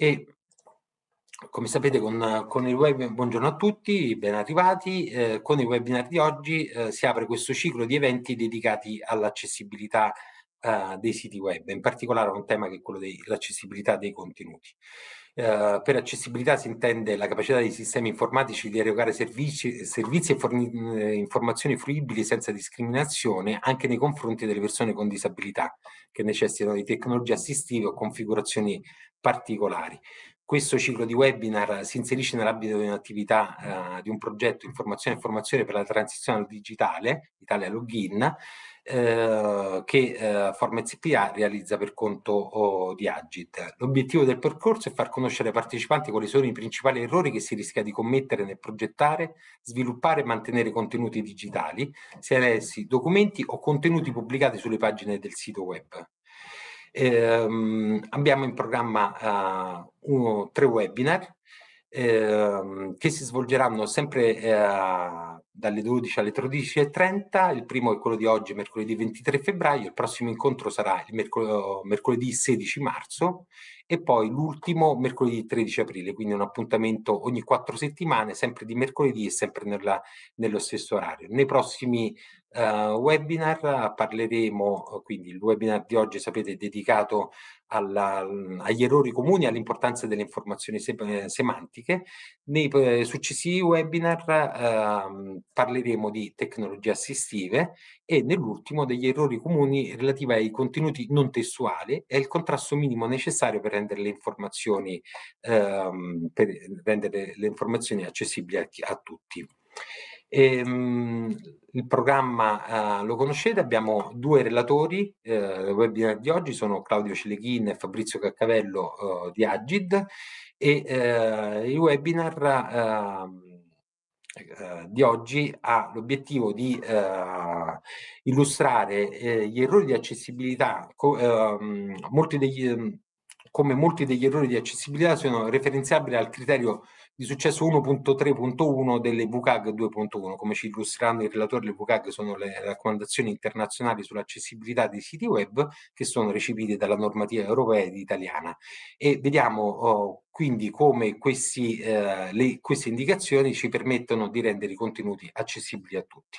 E come sapete con, con, il web, buongiorno a tutti, ben arrivati, eh, con il webinar di oggi eh, si apre questo ciclo di eventi dedicati all'accessibilità uh, dei siti web, in particolare un tema che è quello dell'accessibilità dei contenuti. Uh, per accessibilità si intende la capacità dei sistemi informatici di erogare servizi, servizi e forni, eh, informazioni fruibili senza discriminazione anche nei confronti delle persone con disabilità che necessitano di tecnologie assistive o configurazioni particolari. Questo ciclo di webinar si inserisce nell'ambito di un'attività eh, di un progetto Informazione e Formazione per la Transizione al Digitale, Italia Login, eh, che eh, Forma realizza per conto oh, di Agit. L'obiettivo del percorso è far conoscere ai partecipanti quali sono i principali errori che si rischia di commettere nel progettare, sviluppare e mantenere contenuti digitali, sia essi documenti o contenuti pubblicati sulle pagine del sito web. Eh, abbiamo in programma eh, uno, tre webinar ehm, che si svolgeranno sempre eh, dalle 12 alle 13.30. Il primo è quello di oggi, mercoledì 23 febbraio, il prossimo incontro sarà il mercol mercoledì 16 marzo e poi l'ultimo mercoledì 13 aprile, quindi un appuntamento ogni quattro settimane, sempre di mercoledì e sempre nella, nello stesso orario. Nei prossimi uh, webinar eh, parleremo, eh, quindi il webinar di oggi sapete è dedicato alla, mhmm, agli errori comuni all'importanza delle informazioni sem eh, semantiche. Nei successivi webinar eh, parleremo di tecnologie assistive e nell'ultimo degli errori comuni relativi ai contenuti non testuali e il contrasto minimo necessario per rendere le informazioni, ehm, per rendere le informazioni accessibili a, a tutti. E, ehm, mh, il programma eh, lo conoscete, abbiamo due relatori il eh, del webinar di oggi, sono Claudio Celeghin e Fabrizio Caccavello eh, di Agid e eh, il webinar ehm, eh, di oggi ha l'obiettivo di illustrare gli errori di accessibilità, co- ehm, molti degli, come molti degli errori di accessibilità sono referenziabili al criterio di successo 1.3.1 delle VCAG 2.1. Come ci illustreranno i relatori, le VCAG sono le raccomandazioni internazionali sull'accessibilità dei siti web che sono recepite dalla normativa europea ed italiana. E vediamo oh, quindi come questi, eh, le, queste indicazioni ci permettono di rendere i contenuti accessibili a tutti.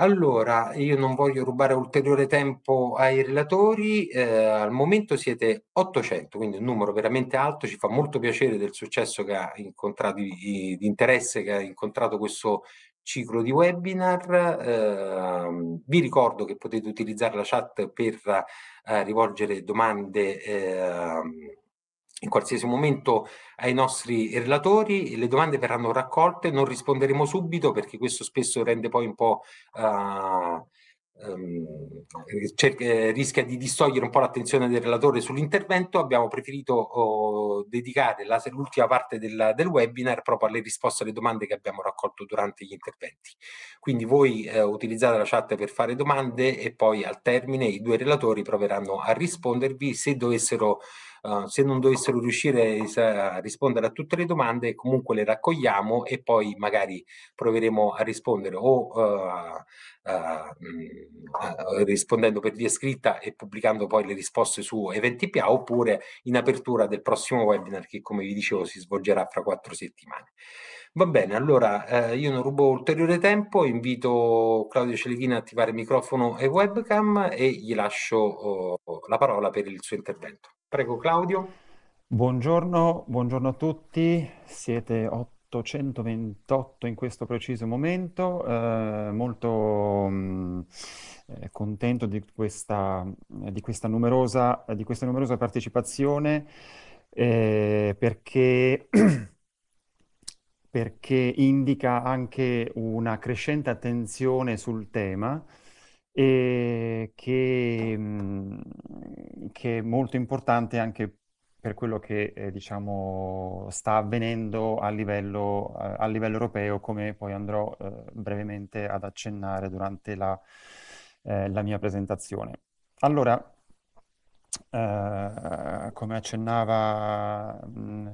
Allora, io non voglio rubare ulteriore tempo ai relatori, eh, al momento siete 800, quindi un numero veramente alto, ci fa molto piacere del successo che ha incontrato, di, interesse che ha incontrato questo ciclo di webinar. Eh, vi ricordo che potete utilizzare la chat per eh, rivolgere domande ehm, in qualsiasi momento ai nostri relatori, le domande verranno raccolte, non risponderemo subito perché questo spesso rende poi un po' uh, rischia di distogliere un po' l'attenzione del relatore sull'intervento, abbiamo preferito oh, dedicare l'ultima parte della, del webinar proprio alle risposte alle domande che abbiamo raccolto durante gli interventi. Quindi voi eh, utilizzate la chat per fare domande e poi al termine i due relatori proveranno a rispondervi se dovessero eh, se non dovessero riuscire a rispondere a tutte le domande, comunque le raccogliamo e poi magari proveremo a rispondere o uh, Uh, rispondendo per via scritta e pubblicando poi le risposte su Eventipia oppure in apertura del prossimo webinar che come vi dicevo si svolgerà fra quattro settimane. Va bene, allora eh, io non rubo ulteriore tempo, invito Claudio Celichina a attivare microfono e webcam e gli lascio oh, la parola per il suo intervento. Prego Claudio. Buongiorno, buongiorno a tutti, siete 828 in questo preciso momento, eh, molto mh, mm, eh, contento di questa, di, questa numerosa, di questa, numerosa, partecipazione eh, perché... perché indica anche una crescente attenzione sul tema e che, mh, mm, che è molto importante anche per quello che eh, diciamo, sta avvenendo a livello, eh, a livello, europeo, come poi andrò eh, brevemente ad accennare durante la, eh, la mia presentazione. Allora, eh, come accennava mm,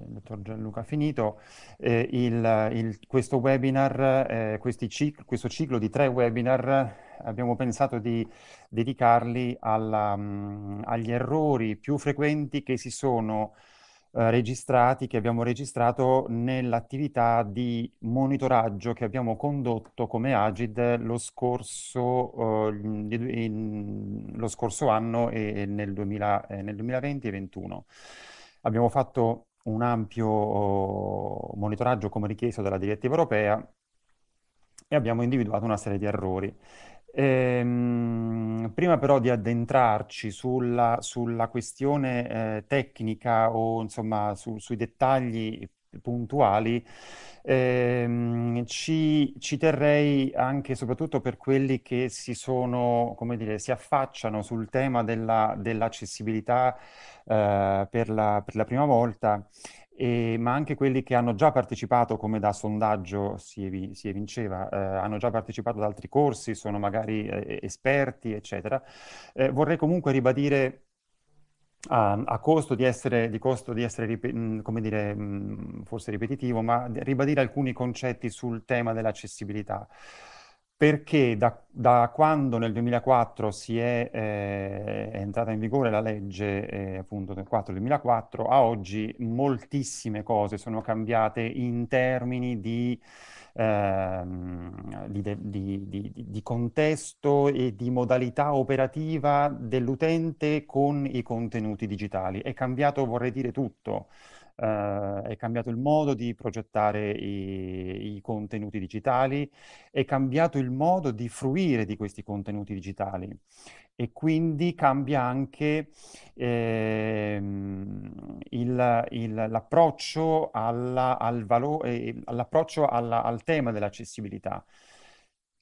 il dottor Gianluca Finito, eh, il, il, questo webinar, eh, cic- questo ciclo di tre webinar, abbiamo pensato di dedicarli alla, mh, mm, agli errori più frequenti che si sono eh, registrati, che abbiamo registrato nell'attività di monitoraggio che abbiamo condotto come Agid lo scorso, eh, in, lo scorso anno e, e nel, 2000, eh, nel 2020 e 2021. Abbiamo fatto un ampio oh, monitoraggio come richiesto dalla direttiva europea e abbiamo individuato una serie di errori. Ehm, prima però di addentrarci sulla, sulla questione eh, tecnica o insomma su- sui dettagli puntuali, ehm, ci, ci, terrei anche soprattutto per quelli che si sono, come dire, si affacciano sul tema della, dell'accessibilità eh, per la, per la prima volta e, ma anche quelli che hanno già partecipato, come da sondaggio si, si evinceva, eh, hanno già partecipato ad altri corsi, sono magari eh, esperti, eccetera. Eh, vorrei comunque ribadire a, ehm, a, costo di essere, di costo di essere mm, come dire, mm, forse ripetitivo, ma ribadire alcuni concetti sul tema dell'accessibilità perché da, da, quando nel 2004 si è, eh, è entrata in vigore la legge eh, appunto del 4 2004 a oggi moltissime cose sono cambiate in termini di, ehm, di, di, di contesto e di modalità operativa dell'utente con i contenuti digitali. È cambiato, vorrei dire, tutto Uh, è cambiato il modo di progettare i, i, contenuti digitali, è cambiato il modo di fruire di questi contenuti digitali e quindi cambia anche eh, il, il, l'approccio, alla, al, valo- eh, all'approccio alla, al tema dell'accessibilità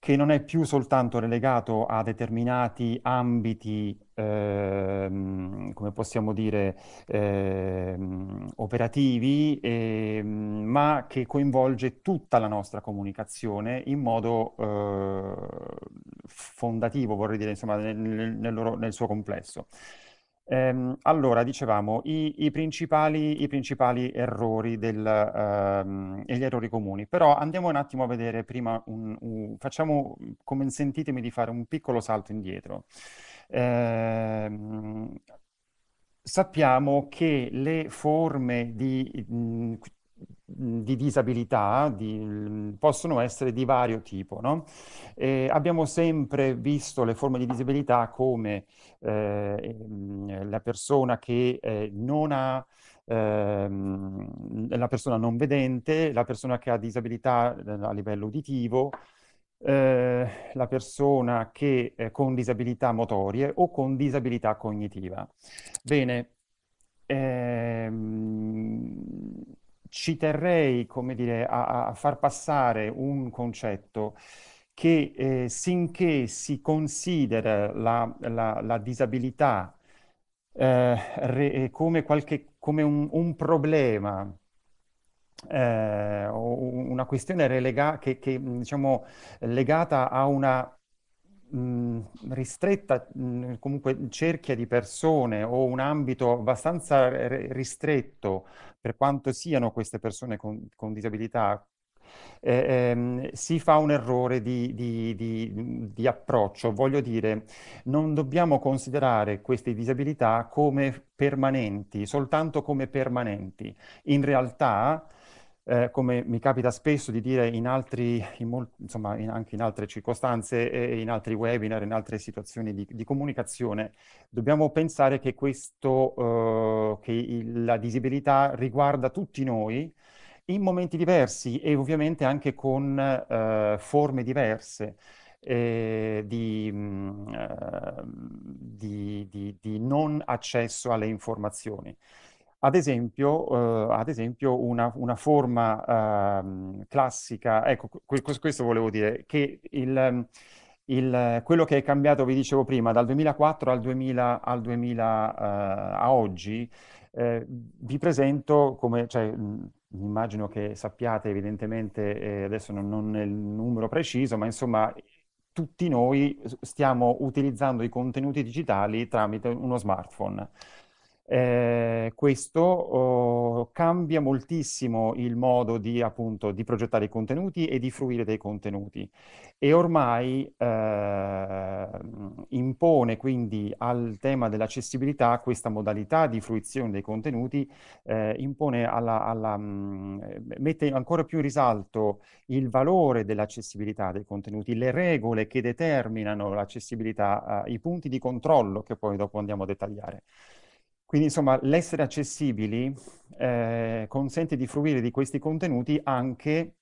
che non è più soltanto relegato a determinati ambiti, ehm, come possiamo dire, ehm, operativi, ehm, ma che coinvolge tutta la nostra comunicazione in modo eh, fondativo, vorrei dire, insomma, nel, nel, loro, nel suo complesso. Ehm, allora, dicevamo, i, i, principali, i principali, errori del, ehm, e gli errori comuni, però andiamo un attimo a vedere prima, un, un, facciamo, consentitemi di fare un piccolo salto indietro. Ehm, sappiamo che le forme di, di disabilità di, possono essere di vario tipo. No? abbiamo sempre visto le forme di disabilità come eh, la persona che eh, non ha ehm, la persona non vedente, la persona che ha disabilità eh, a livello uditivo, eh, la persona che con disabilità motorie o con disabilità cognitiva. Bene, ehm, ci terrei, come dire, a, a far passare un concetto che eh, sinché si considera la, la, la disabilità eh, re, eh, come, qualche, come, un, un problema eh, una questione relega- che, che diciamo, legata a una mh, ristretta, mh, comunque cerchia di persone o un ambito abbastanza re- ristretto per quanto siano queste persone con, con disabilità, eh, ehm, si fa un errore di, di, di, di, approccio. Voglio dire, non dobbiamo considerare queste disabilità come permanenti, soltanto come permanenti. In realtà eh, come mi capita spesso di dire in altri, in mol- insomma, in, anche in altre circostanze, eh, in altri webinar, in altre situazioni di, di comunicazione, dobbiamo pensare che, questo, eh, che il, la disabilità riguarda tutti noi in momenti diversi e ovviamente anche con eh, forme diverse. Eh, di, mh, mm, eh, di, di, di non accesso alle informazioni. Ad esempio, eh, ad esempio una, una, forma eh, classica, ecco, questo volevo dire, che il, il, quello che è cambiato, vi dicevo prima, dal 2004 al 2000, al 2000 eh, a oggi, eh, vi presento come, cioè, immagino che sappiate evidentemente, eh, adesso non, non il numero preciso, ma insomma tutti noi stiamo utilizzando i contenuti digitali tramite uno smartphone eh, questo oh, cambia moltissimo il modo di, appunto, di progettare i contenuti e di fruire dei contenuti e ormai eh, impone quindi al tema dell'accessibilità questa modalità di fruizione dei contenuti, eh, impone alla, alla, mh, mm, mette ancora più in risalto il valore dell'accessibilità dei contenuti, le regole che determinano l'accessibilità, eh, i punti di controllo che poi dopo andiamo a dettagliare. Quindi insomma l'essere accessibili eh, consente di fruire di questi contenuti anche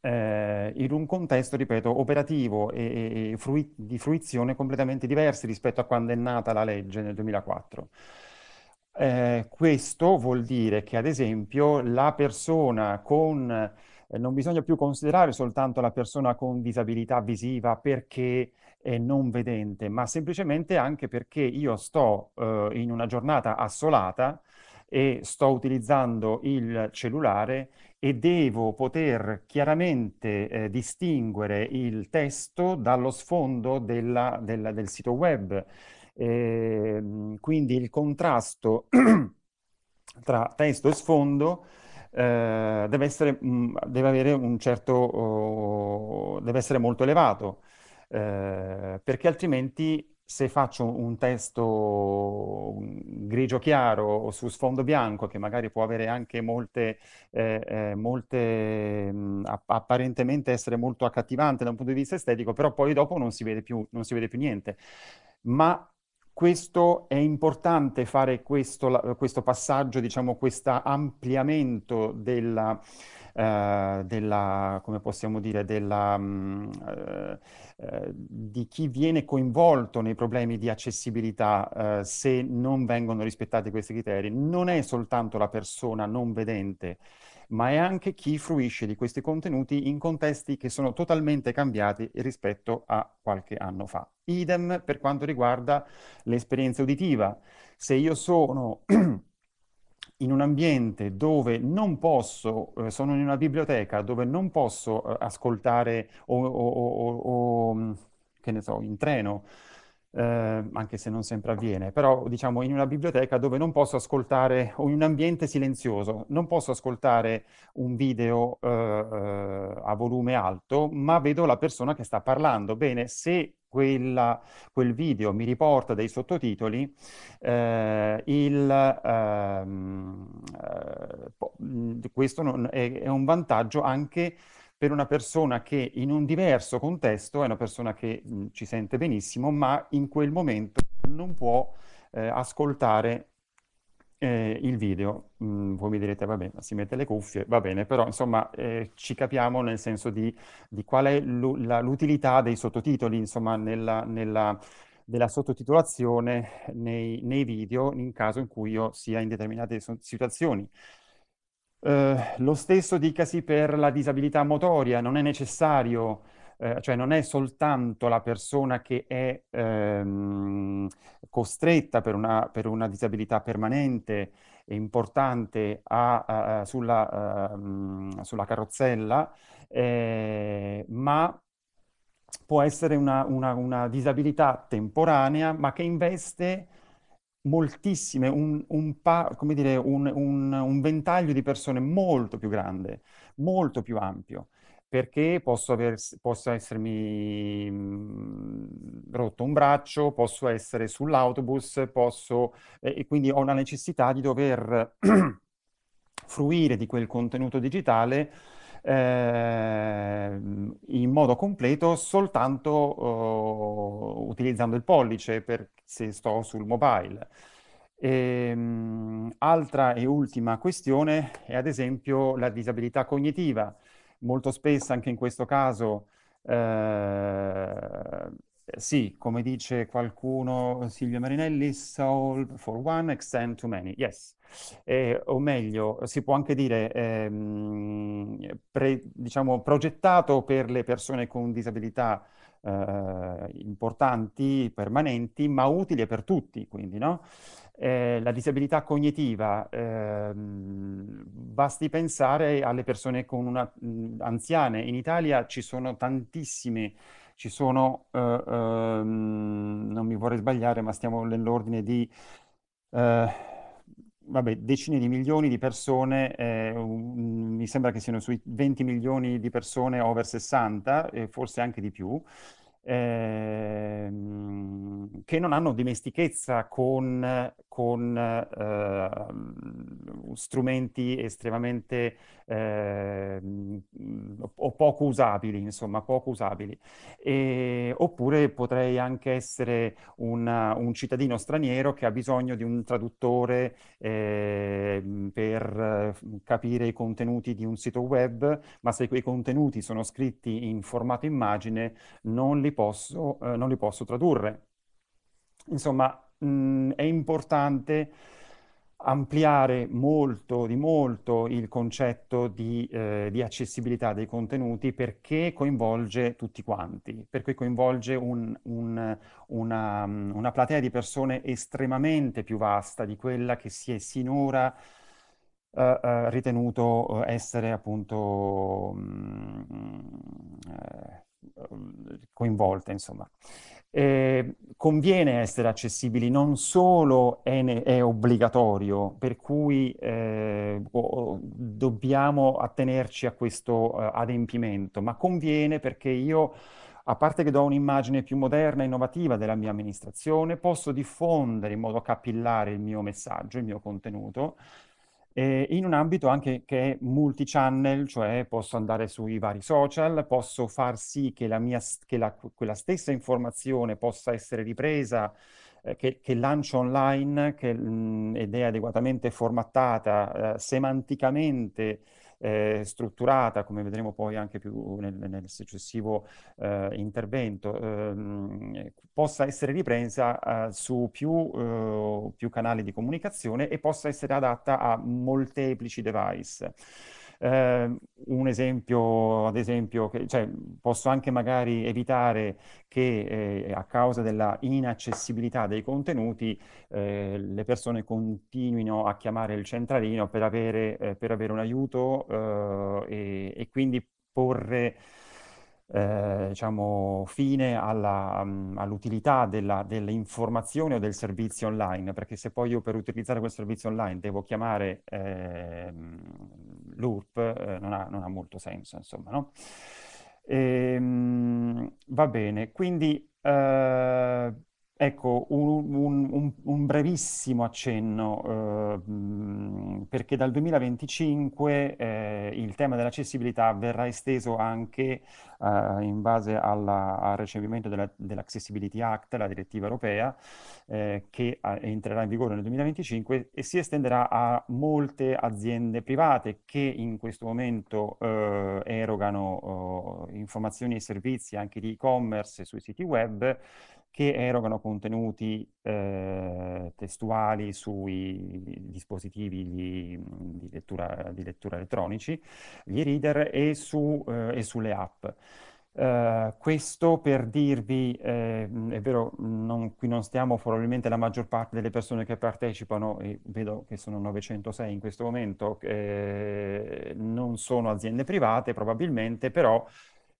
eh, in un contesto, ripeto, operativo e, e frui di fruizione completamente diversi rispetto a quando è nata la legge nel 2004. Eh, questo vuol dire che, ad esempio, la persona con... Eh, non bisogna più considerare soltanto la persona con disabilità visiva perché è non vedente, ma semplicemente anche perché io sto eh, in una giornata assolata e sto utilizzando il cellulare e devo poter chiaramente eh, distinguere il testo dallo sfondo della, della, del sito web eh, quindi il contrasto tra testo e sfondo eh, deve, essere, mh, deve, certo, oh, deve, essere, molto elevato, eh, perché altrimenti se faccio un testo grigio chiaro o su sfondo bianco, che magari può avere anche molte, eh, eh molte mh, apparentemente essere molto accattivante da un punto di vista estetico, però poi dopo non si vede più, non si vede più niente. Ma questo è importante fare questo, questo passaggio, diciamo, questo ampliamento della, eh, della, come possiamo dire, della, mh, mm, eh, eh, di chi viene coinvolto nei problemi di accessibilità eh, se non vengono rispettati questi criteri. Non è soltanto la persona non vedente ma è anche chi fruisce di questi contenuti in contesti che sono totalmente cambiati rispetto a qualche anno fa. Idem per quanto riguarda l'esperienza uditiva. Se io sono in un ambiente dove non posso, eh, sono in una biblioteca dove non posso eh, ascoltare o, o, o, o, mm, che ne so, in treno, eh, anche se non sempre avviene, però diciamo in una biblioteca dove non posso ascoltare, o in un ambiente silenzioso, non posso ascoltare un video eh, eh a volume alto, ma vedo la persona che sta parlando. Bene, se quella, quel video mi riporta dei sottotitoli, eh, il, ehm, eh, questo non, è, è un vantaggio anche per una persona che in un diverso contesto è una persona che mh, ci sente benissimo, ma in quel momento non può eh, ascoltare eh, il video. Mm, voi mi direte, va bene, si mette le cuffie, va bene, però insomma eh, ci capiamo nel senso di, di qual è l'utilità dei sottotitoli, insomma, nella, nella, della sottotitolazione nei, nei, video in caso in cui io sia in determinate situazioni. Eh, lo stesso dicasi per la disabilità motoria, non è necessario, eh, cioè non è soltanto la persona che è ehm, costretta per una, per una, disabilità permanente e importante a, a, sulla, a, ehm, sulla, carrozzella, eh, ma può essere una, una, una disabilità temporanea, ma che investe moltissime, un, un, pa, dire, un, un, ventaglio di persone molto più grande, molto più ampio, perché posso, aver, posso essermi mm, rotto un braccio, posso essere sull'autobus, posso, eh, e quindi ho una necessità di dover fruire di quel contenuto digitale eh, in modo completo soltanto oh, utilizzando il pollice per, se sto sul mobile. E, ehm, altra e ultima questione è ad esempio la disabilità cognitiva. Molto spesso anche in questo caso eh, eh, sì, come dice qualcuno, eh, Silvio Marinelli, solve for one, extend to many. Yes. Eh, o meglio, si può anche dire, ehm, pre, diciamo, progettato per le persone con disabilità eh, importanti, permanenti, ma utile per tutti, quindi, no? Eh, la disabilità cognitiva, ehm, basti pensare alle persone con una, anziane. In Italia ci sono tantissime ci sono, eh, eh, non mi vorrei sbagliare, ma stiamo nell'ordine di eh, vabbè, decine di milioni di persone, eh, un, mi sembra che siano sui 20 milioni di persone over 60, forse anche di più, ehm, che non hanno dimestichezza con, con eh, strumenti estremamente eh, o poco usabili, insomma, poco usabili. E, oppure potrei anche essere una, un cittadino straniero che ha bisogno di un traduttore eh, per ehm, capire i contenuti di un sito web, ma se quei contenuti sono scritti in formato immagine non li posso, eh, non li posso tradurre. Insomma, mh, mm, è importante ampliare molto di molto il concetto di, eh, di, accessibilità dei contenuti perché coinvolge tutti quanti, perché coinvolge un, un, una, mm, una, platea di persone estremamente più vasta di quella che si è sinora eh, eh, ritenuto eh, essere appunto mh, mm, eh, coinvolte, insomma. Eh, conviene essere accessibili, non solo è, ne- è obbligatorio, per cui eh, dobbiamo attenerci a questo eh, adempimento, ma conviene perché io, a parte che do un'immagine più moderna e innovativa della mia amministrazione, posso diffondere in modo capillare il mio messaggio, il mio contenuto, eh, in un ambito anche che è multichannel, cioè posso andare sui vari social, posso far sì che, la mia, che la, quella stessa informazione possa essere ripresa, eh, che, che, lancio online che, mh, mm, ed è adeguatamente formattata eh, semanticamente eh, strutturata, come vedremo poi anche più nel, nel successivo eh, intervento, ehm, eh, possa essere ripresa eh, su più, eh, più canali di comunicazione e possa essere adatta a molteplici device eh, un esempio, ad esempio, che, cioè, posso anche magari evitare che eh, a causa della inaccessibilità dei contenuti eh, le persone continuino a chiamare il centralino per avere, eh, per avere un aiuto eh, e, e quindi porre... Eh, diciamo, fine mm, all'utilità della, dell'informazione o del servizio online, perché se poi io per utilizzare quel servizio online devo chiamare eh, l'URP eh, non, non, ha, molto senso, insomma, no? e, ehm, mh, va bene, quindi eh, Ecco, un, un, un, brevissimo accenno, eh, perché dal 2025 eh, il tema dell'accessibilità verrà esteso anche eh, in base alla, al recepimento della, dell'Accessibility Act, la direttiva europea, eh, che eh, entrerà in vigore nel 2025 e si estenderà a molte aziende private che in questo momento eh, erogano oh, informazioni e servizi anche di e-commerce sui siti web che erogano contenuti eh, testuali sui dispositivi di, di, lettura, di, lettura, elettronici, gli e-reader, e, su, eh, e sulle app. Uh, questo per dirvi, eh, è vero, non, qui non stiamo, probabilmente la maggior parte delle persone che partecipano, e vedo che sono 906 in questo momento, eh, non sono aziende private probabilmente, però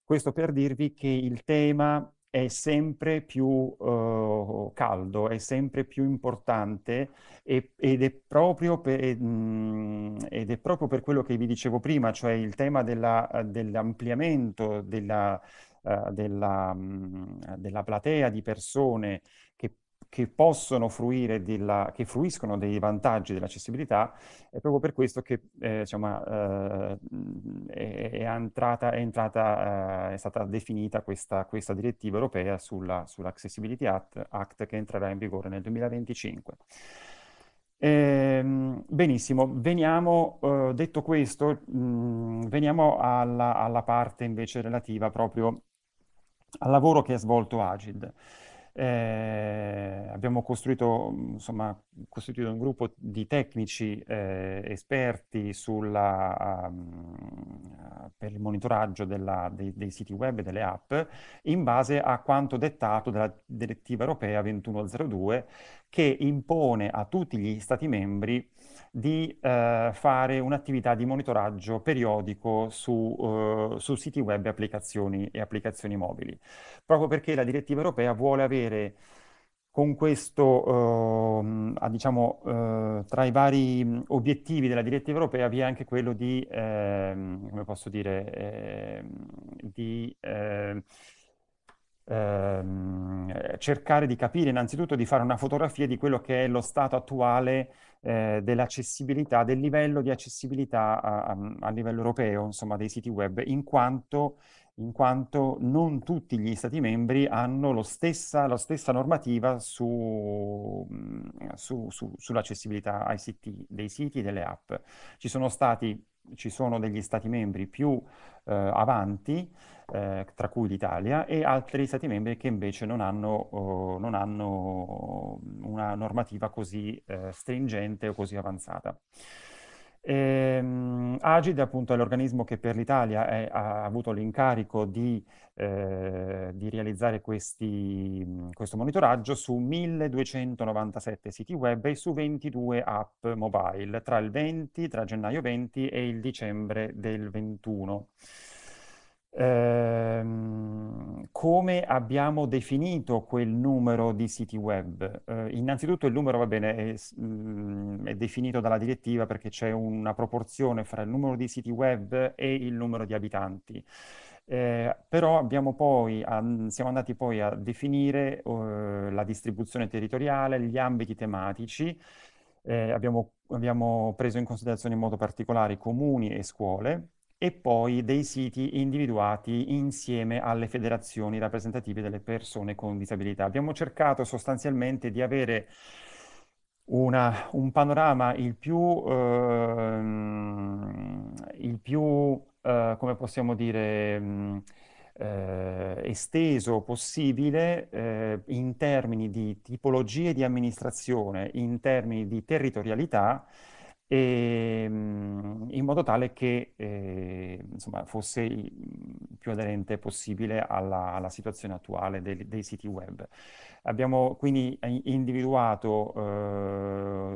questo per dirvi che il tema è sempre più uh, caldo, è sempre più importante e, ed, è proprio per, mm, ed è proprio per quello che vi dicevo prima, cioè il tema della, dell'ampliamento della, uh, della, um, della platea di persone che che possono fruire, della, che fruiscono dei vantaggi dell'accessibilità, è proprio per questo che eh, insomma, eh, è, entrata, è, entrata, eh, è, stata definita questa, questa direttiva europea sulla, sull'Accessibility Act, Act che entrerà in vigore nel 2025. Ehm, benissimo, veniamo, eh, detto questo, mh, mm, veniamo alla, alla, parte invece relativa proprio al lavoro che ha svolto Agid. Eh, abbiamo costruito, insomma, costituito un gruppo di tecnici eh, esperti sulla, um, per il monitoraggio della, dei, dei, siti web e delle app in base a quanto dettato dalla direttiva europea 2102 che impone a tutti gli Stati membri di eh, fare un'attività di monitoraggio periodico su, eh, su siti web e applicazioni, e applicazioni mobili, proprio perché la direttiva europea vuole avere con questo, eh, diciamo, eh, tra i vari mm, obiettivi della direttiva europea vi è anche quello di, eh, come posso dire, ehm, di ehm, ehm, cercare di capire innanzitutto di fare una fotografia di quello che è lo stato attuale eh, dell'accessibilità, del livello di accessibilità a, a, a, livello europeo, insomma, dei siti web, in quanto, in quanto non tutti gli Stati membri hanno stessa, la stessa normativa su, mm, su, su, sull'accessibilità ai siti, dei siti e delle app. Ci sono stati ci sono degli stati membri più eh, avanti, eh, tra cui l'Italia, e altri stati membri che invece non hanno, oh, non hanno una normativa così eh, stringente o così avanzata. Ehm, Agide appunto è l'organismo che per l'Italia è, ha avuto l'incarico di, eh, di realizzare questi, questo monitoraggio su 1297 siti web e su 22 app mobile tra il 20, tra gennaio 20 e il dicembre del 21. Ehm, come abbiamo definito quel numero di siti web? Eh, innanzitutto il numero, va bene, è, mm, è definito dalla direttiva perché c'è una proporzione fra il numero di siti web e il numero di abitanti. Eh, però poi, an, siamo andati poi a definire eh, la distribuzione territoriale, gli ambiti tematici, eh, abbiamo, abbiamo, preso in considerazione in modo particolare comuni e scuole e poi dei siti individuati insieme alle federazioni rappresentative delle persone con disabilità. Abbiamo cercato sostanzialmente di avere una, un panorama il più, ehm, il più eh, come possiamo dire, mm, eh, esteso possibile eh, in termini di tipologie di amministrazione, in termini di territorialità, e, ehm, in modo tale che eh, insomma, fosse il più aderente possibile alla, alla situazione attuale dei, dei, siti web. Abbiamo quindi eh, individuato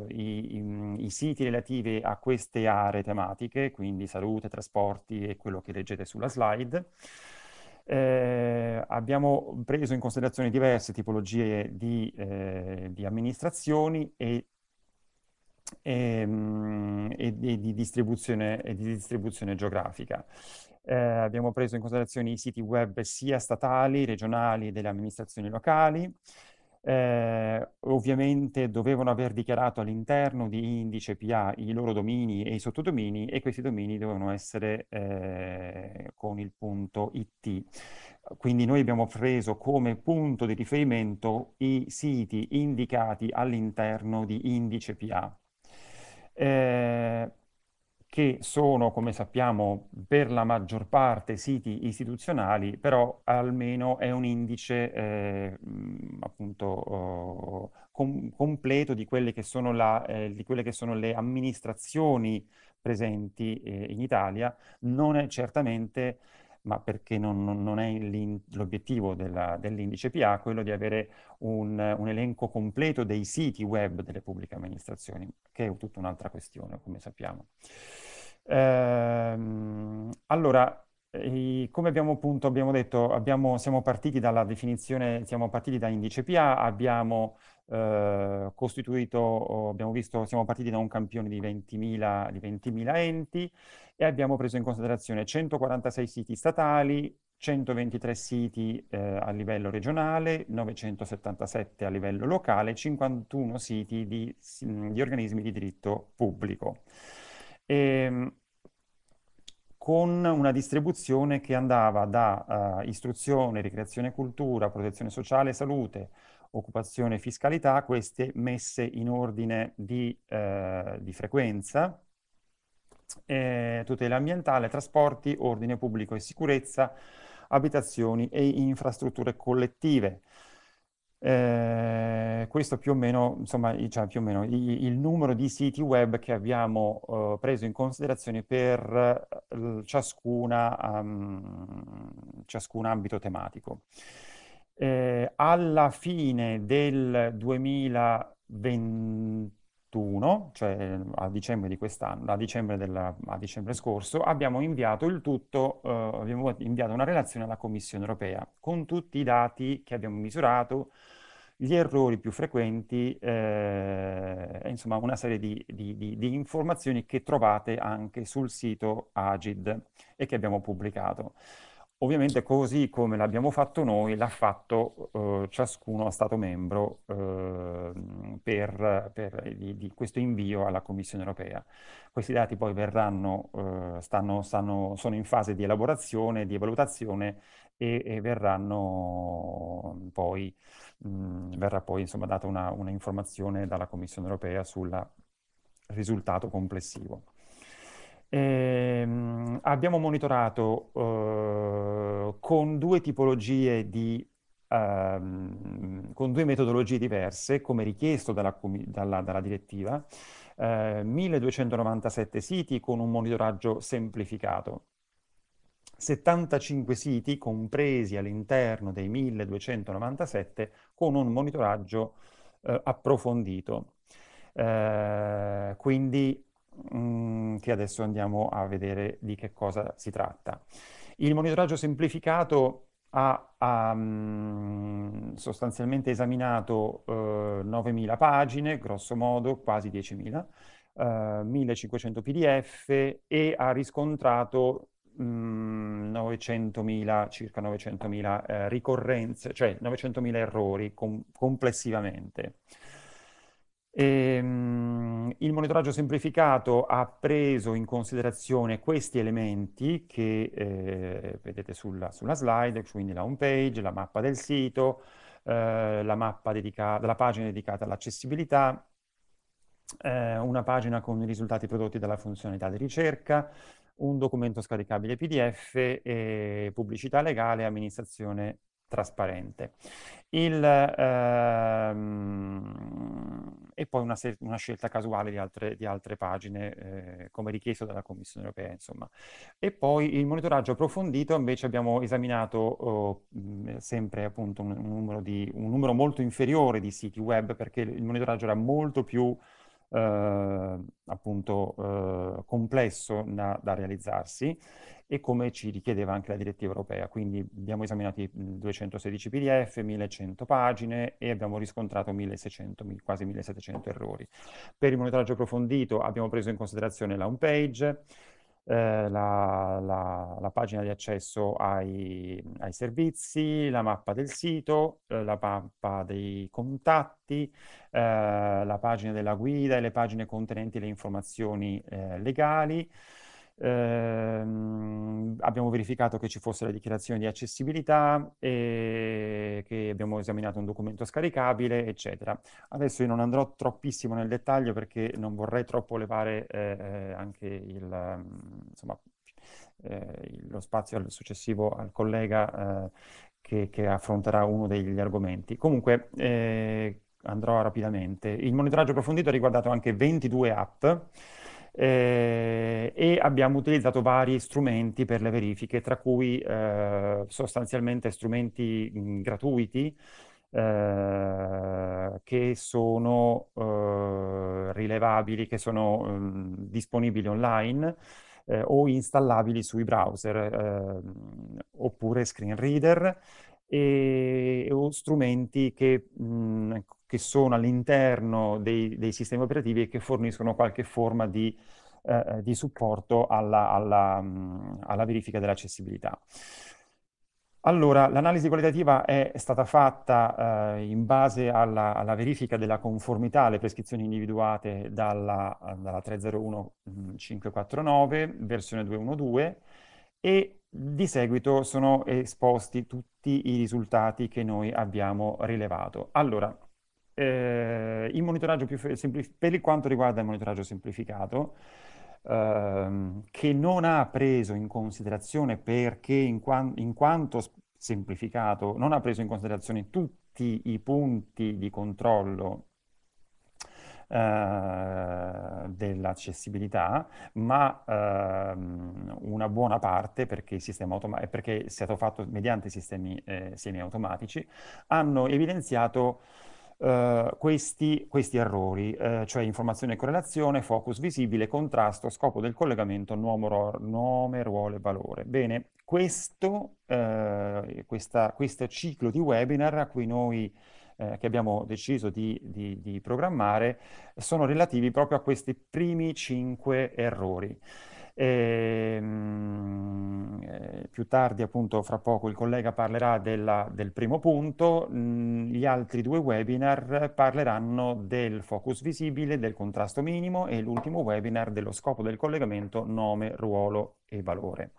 eh, i, i, siti relativi a queste aree tematiche, quindi salute, trasporti e quello che leggete sulla slide. Eh, abbiamo preso in considerazione diverse tipologie di, eh, di amministrazioni e e, ehm, e, e, di, distribuzione, e di distribuzione geografica. Eh, abbiamo preso in considerazione i siti web sia statali, regionali, e delle amministrazioni locali. Eh, ovviamente dovevano aver dichiarato all'interno di indice PA i loro domini e i sottodomini e questi domini dovevano essere eh, con il punto IT. Quindi noi abbiamo preso come punto di riferimento i siti indicati all'interno di indice PA. Eh, che sono, come sappiamo, per la maggior parte siti istituzionali, però almeno è un indice eh, appunto oh, com- completo di quelle, la, eh, di quelle, che sono le amministrazioni presenti eh, in Italia, non è certamente ma perché non, non è l'obiettivo dell'indice dell PA quello di avere un, un, elenco completo dei siti web delle pubbliche amministrazioni, che è tutta un'altra questione, come sappiamo. Ehm, allora, e come abbiamo appunto abbiamo detto, abbiamo, siamo partiti dalla definizione, siamo partiti da indice PA, abbiamo eh, costituito, oh, abbiamo visto, siamo partiti da un campione di 20.000, di 20.000 enti e abbiamo preso in considerazione 146 siti statali, 123 siti eh, a livello regionale, 977 a livello locale, 51 siti di, mm, di organismi di diritto pubblico. E, ehm, con una distribuzione che andava da uh, istruzione, ricreazione e cultura, protezione sociale e salute, occupazione e fiscalità, queste messe in ordine di, eh, di frequenza, eh, tutela ambientale, trasporti, ordine pubblico e sicurezza, abitazioni e infrastrutture collettive. Eh, questo più o meno, insomma, cioè più o meno il, il, numero di siti web che abbiamo eh, preso in considerazione per eh, ciascuna, um, ciascun ambito tematico eh, alla fine del 2021, cioè a dicembre di quest'anno, a dicembre, della, a dicembre scorso, abbiamo inviato il tutto, eh, abbiamo inviato una relazione alla Commissione europea con tutti i dati che abbiamo misurato, gli errori più frequenti, eh, insomma una serie di, di, di, di, informazioni che trovate anche sul sito Agid e che abbiamo pubblicato. Ovviamente così come l'abbiamo fatto noi, l'ha fatto eh, ciascuno Stato membro eh, per, per di, di questo invio alla Commissione europea. Questi dati poi verranno, eh, stanno, stanno, sono in fase di elaborazione, di valutazione e, e verranno poi, mh, mm, verrà poi insomma, data una, una informazione dalla Commissione europea sul risultato complessivo. E ehm, abbiamo monitorato eh, con due tipologie di ehm, con due metodologie diverse, come richiesto dalla, dalla, dalla direttiva, eh, 1297 siti con un monitoraggio semplificato. 75 siti compresi all'interno dei 1297 con un monitoraggio eh, approfondito. Eh, quindi mh, mm, che adesso andiamo a vedere di che cosa si tratta. Il monitoraggio semplificato ha, ha ehm, mh, sostanzialmente esaminato eh, 9.000 pagine, grosso modo quasi 10.000, eh, 1.500 pdf e ha riscontrato 900.000, mm, circa 900.000 eh, ricorrenze, cioè 900.000 errori com complessivamente. Ehm, il monitoraggio semplificato ha preso in considerazione questi elementi che eh, vedete sulla, sulla, slide, quindi la home page, la mappa del sito, eh, la, mappa dedica- la pagina dedicata all'accessibilità, eh, una pagina con i risultati prodotti dalla funzionalità di ricerca, un documento scaricabile PDF, pubblicità legale amministrazione trasparente. Il, ehm, e poi una, una, scelta casuale di altre, di altre pagine, eh, come richiesto dalla Commissione europea, insomma. E poi il monitoraggio approfondito, invece abbiamo esaminato oh, sempre appunto un, un, numero di, un numero molto inferiore di siti web, perché il monitoraggio era molto più eh, appunto eh, complesso da, da, realizzarsi e come ci richiedeva anche la direttiva europea. Quindi abbiamo esaminato 216 PDF, 1100 pagine e abbiamo riscontrato 1600, quasi 1700 errori. Per il monitoraggio approfondito abbiamo preso in considerazione la home page, eh, la, la, la, pagina di accesso ai, ai, servizi, la mappa del sito, eh, la mappa dei contatti, eh, la pagina della guida e le pagine contenenti le informazioni eh, legali. Ehm, abbiamo verificato che ci fosse la dichiarazione di accessibilità e che abbiamo esaminato un documento scaricabile, eccetera. Adesso io non andrò troppissimo nel dettaglio perché non vorrei troppo levare eh, anche il, insomma, eh, lo spazio al successivo al collega eh, che, che, affronterà uno degli argomenti. Comunque eh, andrò rapidamente. Il monitoraggio approfondito ha riguardato anche 22 app eh, e abbiamo utilizzato vari strumenti per le verifiche, tra cui eh, sostanzialmente strumenti mh, mm, gratuiti eh, che sono eh, rilevabili, che sono mh, mm, disponibili online eh, o installabili sui browser eh, oppure screen reader e, o strumenti che mh, mm, che sono all'interno dei, dei sistemi operativi e che forniscono qualche forma di, eh, eh di supporto alla, alla, alla verifica dell'accessibilità. Allora, l'analisi qualitativa è stata fatta eh, in base alla, alla, verifica della conformità alle prescrizioni individuate dalla, dalla 301.549, versione 212, e di seguito sono esposti tutti i risultati che noi abbiamo rilevato. Allora, eh, il monitoraggio più semplificato, per quanto riguarda il monitoraggio semplificato, ehm, che non ha preso in considerazione perché in, qua- in quanto semplificato, non ha preso in considerazione tutti i punti di controllo eh, dell'accessibilità, ma ehm, una buona parte, perché, il sistema automa- eh, perché è stato fatto mediante sistemi eh, semiautomatici, hanno evidenziato eh, questi, questi, errori, eh, cioè informazione e correlazione, focus visibile, contrasto, scopo del collegamento, nuomo, nome, ruolo e valore. Bene, questo, eh, questa, questo ciclo di webinar a cui noi eh, che abbiamo deciso di, di, di, programmare sono relativi proprio a questi primi cinque errori. E, ehm, mh, eh, più tardi, appunto, fra poco il collega parlerà della, del primo punto, mh, mm, gli altri due webinar parleranno del focus visibile, del contrasto minimo e l'ultimo webinar dello scopo del collegamento nome, ruolo e valore.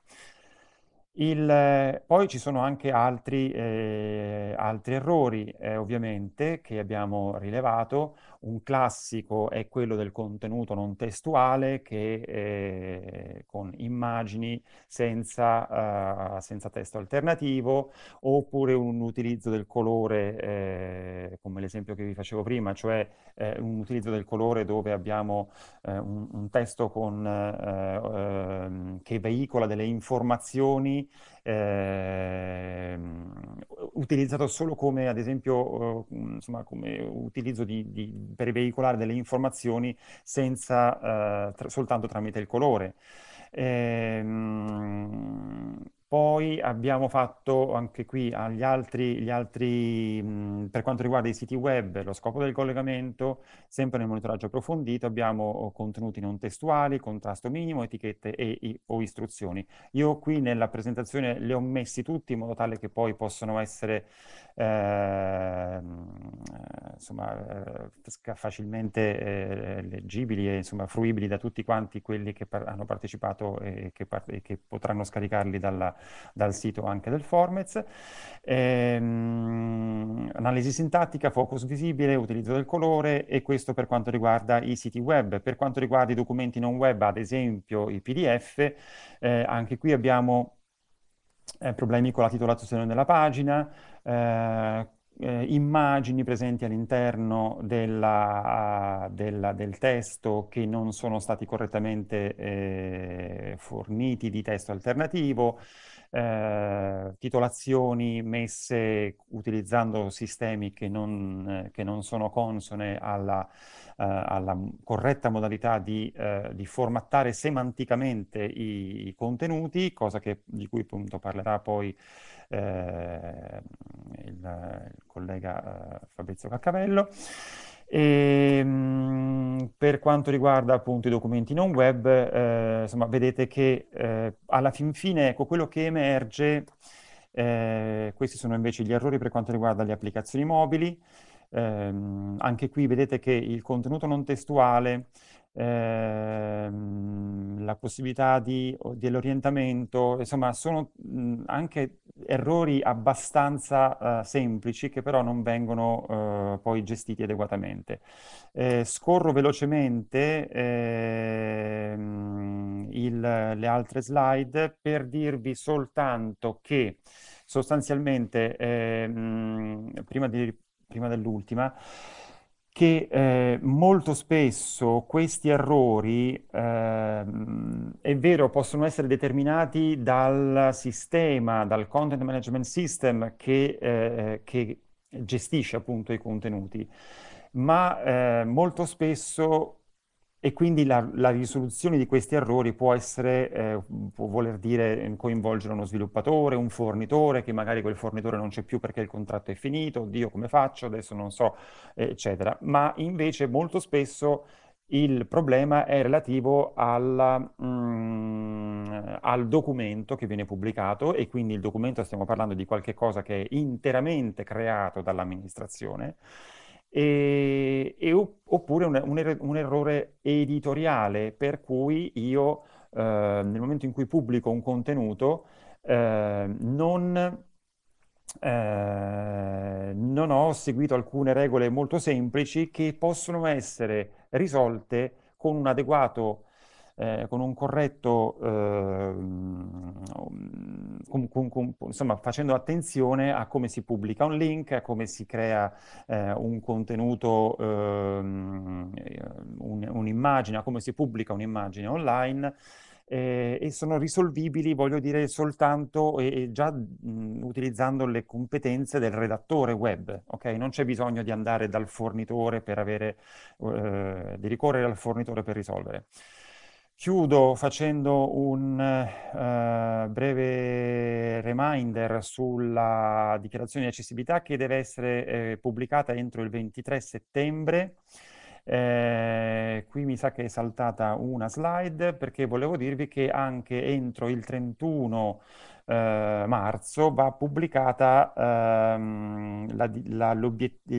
Il, eh, poi ci sono anche altri, eh, altri errori, eh, ovviamente, che abbiamo rilevato un classico è quello del contenuto non testuale che eh, con immagini senza, uh, senza, testo alternativo, oppure un utilizzo del colore, eh, come l'esempio che vi facevo prima, cioè eh, un utilizzo del colore dove abbiamo eh, un, un, testo con, eh, ehm, che veicola delle informazioni eh, utilizzato solo come, ad esempio, eh, insomma, come utilizzo di, di, per veicolare delle informazioni senza, eh, tra, soltanto tramite il colore. Eh, poi abbiamo fatto anche qui agli altri, gli altri mh, per quanto riguarda i siti web, lo scopo del collegamento, sempre nel monitoraggio approfondito, abbiamo oh, contenuti non testuali, contrasto minimo, etichette e, i, o istruzioni. Io qui nella presentazione li ho messi tutti in modo tale che poi possono essere ehm, eh, insomma, facilmente eh, leggibili e insomma, fruibili da tutti quanti quelli che par hanno partecipato e che, par e che potranno scaricarli dalla dal sito anche del Formez. Ehm, analisi sintattica, focus visibile, utilizzo del colore e questo per quanto riguarda i siti web. Per quanto riguarda i documenti non web, ad esempio i PDF, eh, anche qui abbiamo eh, problemi con la titolazione della pagina, eh, eh, immagini presenti all'interno della, ah, della, del testo che non sono stati correttamente eh, forniti di testo alternativo, eh, titolazioni messe utilizzando sistemi che non, eh, che non sono consone alla, eh, alla corretta modalità di, eh, di formattare semanticamente i, i, contenuti, cosa che, di cui appunto parlerà poi eh, il, il, collega Fabrizio Caccavello. E, ehm, per quanto riguarda appunto i documenti non web, eh, insomma, vedete che eh, alla fin fine ecco, quello che emerge, eh, questi sono invece gli errori per quanto riguarda le applicazioni mobili, ehm, anche qui vedete che il contenuto non testuale, ehm, la possibilità di, dell'orientamento, insomma sono mh, anche errori abbastanza uh, semplici che però non vengono uh, poi gestiti adeguatamente. Eh, scorro velocemente ehm, il, le altre slide per dirvi soltanto che sostanzialmente ehm, prima di prima dell'ultima, che eh, molto spesso questi errori, eh, è vero, possono essere determinati dal sistema, dal content management system che, eh, che gestisce appunto i contenuti, ma eh, molto spesso e quindi la, la, risoluzione di questi errori può essere, eh, può voler dire eh, coinvolgere uno sviluppatore, un fornitore, che magari quel fornitore non c'è più perché il contratto è finito, Dio come faccio, adesso non so, eccetera. Ma invece molto spesso il problema è relativo alla, mh, mm, al documento che viene pubblicato e quindi il documento stiamo parlando di qualche cosa che è interamente creato dall'amministrazione e, e, oppure un, un, er- un, errore editoriale per cui io eh, nel momento in cui pubblico un contenuto eh, non, eh, non, ho seguito alcune regole molto semplici che possono essere risolte con un adeguato eh, con un corretto, eh, con, con, con, insomma, facendo attenzione a come si pubblica un link, a come si crea eh, un contenuto, ehm, un'immagine, un a come si pubblica un'immagine online. Eh, e sono risolvibili, voglio dire, soltanto e, e già mh, utilizzando le competenze del redattore web, ok? Non c'è bisogno di andare dal fornitore per avere, eh, di ricorrere al fornitore per risolvere. Chiudo facendo un uh, breve reminder sulla dichiarazione di accessibilità che deve essere eh, pubblicata entro il 23 settembre. Eh, qui mi sa che è saltata una slide perché volevo dirvi che anche entro il 31 settembre eh, marzo va pubblicata, ehm, la, la,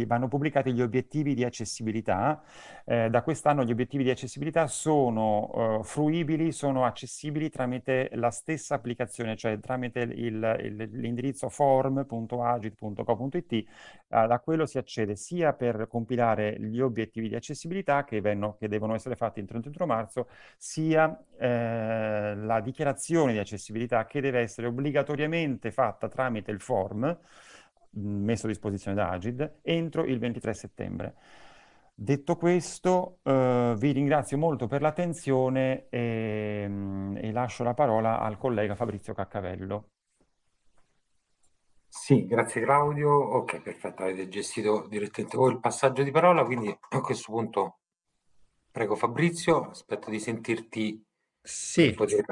vanno pubblicati gli obiettivi di accessibilità. Eh, da quest'anno gli obiettivi di accessibilità sono eh, fruibili, sono accessibili tramite la stessa applicazione, cioè tramite il, il, l'indirizzo form.agit.co.it. Ah, da quello si accede sia per compilare gli obiettivi di accessibilità che, venno, che devono essere fatti entro il 31 marzo, sia eh, la dichiarazione di accessibilità che deve essere obbligata obbligatoriamente fatta tramite il form mm, messo a disposizione da Agid entro il 23 settembre. Detto questo, eh, vi ringrazio molto per l'attenzione e, mm, e, lascio la parola al collega Fabrizio Caccavello. Sì, grazie Claudio. Ok, perfetto, avete gestito direttamente voi il passaggio di parola, quindi a questo punto prego Fabrizio, aspetto di sentirti. Sì, poter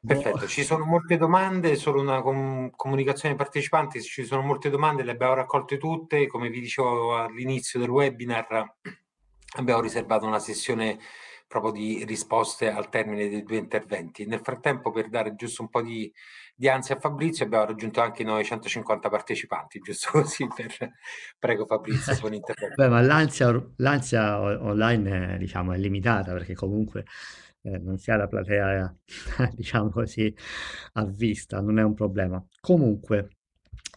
Boh. Perfetto, ci sono molte domande, solo una com- comunicazione ai partecipanti, ci sono molte domande, le abbiamo raccolte tutte, come vi dicevo all'inizio del webinar abbiamo riservato una sessione proprio di risposte al termine dei due interventi. Nel frattempo, per dare giusto un po' di, di ansia a Fabrizio, abbiamo raggiunto anche i 950 partecipanti, giusto così per... Prego Fabrizio, con intervento. Beh, ma l'ansia, l'ansia online è, diciamo, è limitata, perché comunque eh, non si ha la platea, diciamo così, a vista, non è un problema. Comunque,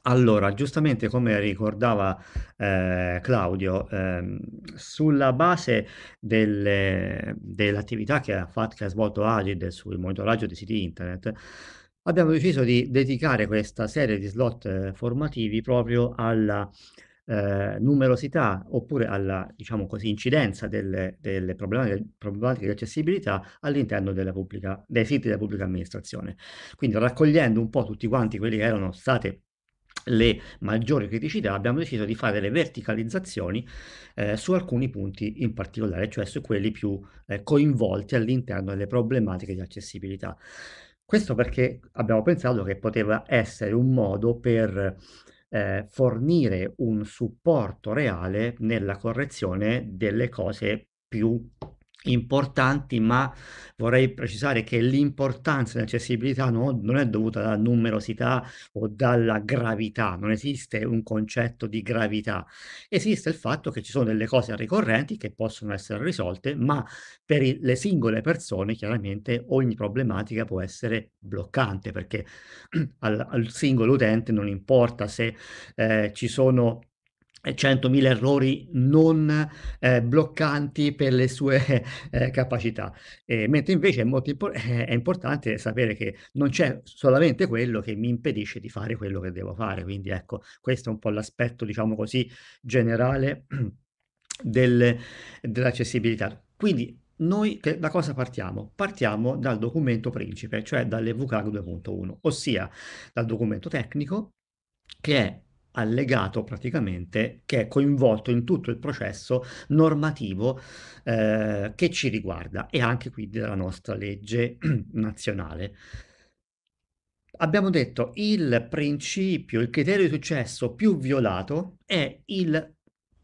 allora, giustamente come ricordava eh, Claudio, ehm, sulla base delle, dell'attività che ha, fatto, che ha svolto Agid sul monitoraggio dei siti internet, abbiamo deciso di dedicare questa serie di slot eh, formativi proprio alla eh, numerosità oppure alla, diciamo così, incidenza delle, delle problematiche, problematiche, di accessibilità all'interno pubblica, dei siti della pubblica amministrazione. Quindi raccogliendo un po' tutti quanti quelli che erano state le maggiori criticità, abbiamo deciso di fare delle verticalizzazioni eh, su alcuni punti in particolare, cioè su quelli più eh, coinvolti all'interno delle problematiche di accessibilità. Questo perché abbiamo pensato che poteva essere un modo per eh, fornire un supporto reale nella correzione delle cose più importanti, ma vorrei precisare che l'importanza dell'accessibilità no, non è dovuta alla numerosità o dalla gravità, non esiste un concetto di gravità, esiste il fatto che ci sono delle cose ricorrenti che possono essere risolte, ma per i, le singole persone chiaramente ogni problematica può essere bloccante, perché al, al singolo utente non importa se eh, ci sono 100.000 errori non eh, bloccanti per le sue eh, capacità, eh, mentre invece è, molto impo- eh, è importante sapere che non c'è solamente quello che mi impedisce di fare quello che devo fare, quindi ecco, questo è un po' l'aspetto, diciamo così, generale del, dell'accessibilità. Quindi noi che, da cosa partiamo? Partiamo dal documento principe, cioè dalle VCAG 2.1, ossia dal documento tecnico che è allegato praticamente che è coinvolto in tutto il processo normativo eh, che ci riguarda e anche quindi della nostra legge nazionale. Abbiamo detto il principio, il criterio di successo più violato è il,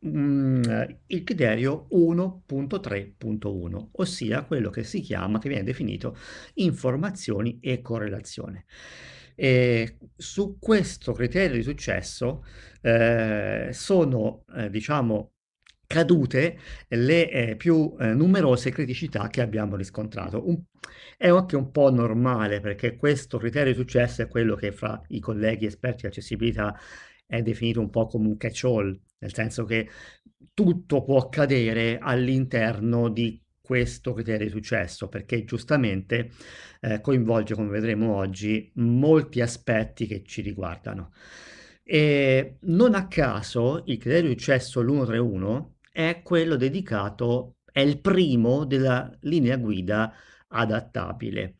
mm, il criterio 1.3.1, ossia quello che si chiama, che viene definito informazioni e correlazione. E su questo criterio di successo eh, sono, eh, diciamo, cadute le eh, più eh, numerose criticità che abbiamo riscontrato. Un, è anche un po' normale perché questo criterio di successo è quello che fra i colleghi esperti di accessibilità è definito un po' come un catch-all, nel senso che tutto può accadere all'interno di questo criterio di successo perché giustamente eh, coinvolge, come vedremo oggi, molti aspetti che ci riguardano. E non a caso il criterio di successo l'131 è quello dedicato, è il primo della linea guida adattabile.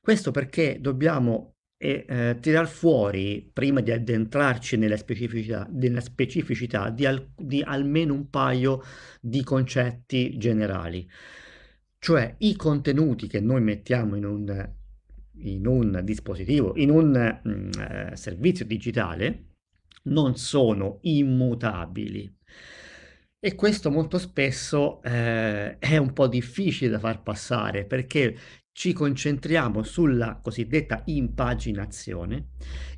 Questo perché dobbiamo e eh, tirar fuori, prima di addentrarci nella specificità, nella specificità di, al- di almeno un paio di concetti generali cioè i contenuti che noi mettiamo in un, in un dispositivo, in un mh, mm, eh, servizio digitale, non sono immutabili. E questo molto spesso eh, è un po' difficile da far passare perché ci concentriamo sulla cosiddetta impaginazione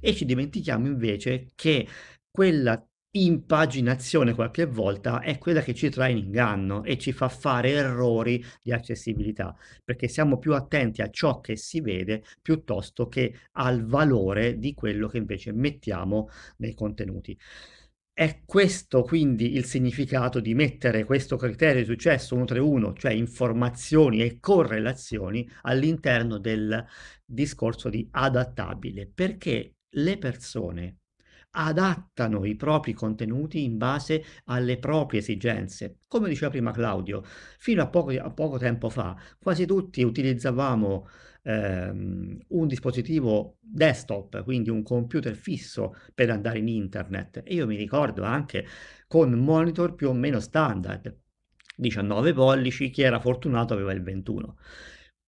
e ci dimentichiamo invece che quella impaginazione qualche volta è quella che ci trae in inganno e ci fa fare errori di accessibilità, perché siamo più attenti a ciò che si vede piuttosto che al valore di quello che invece mettiamo nei contenuti. È questo quindi il significato di mettere questo criterio di successo 1 3 1, cioè informazioni e correlazioni, all'interno del discorso di adattabile, perché le persone adattano i propri contenuti in base alle proprie esigenze. Come diceva prima Claudio, fino a poco, a poco tempo fa quasi tutti utilizzavamo ehm, un dispositivo desktop, quindi un computer fisso per andare in internet. E io mi ricordo anche con monitor più o meno standard, 19 pollici, chi era fortunato aveva il 21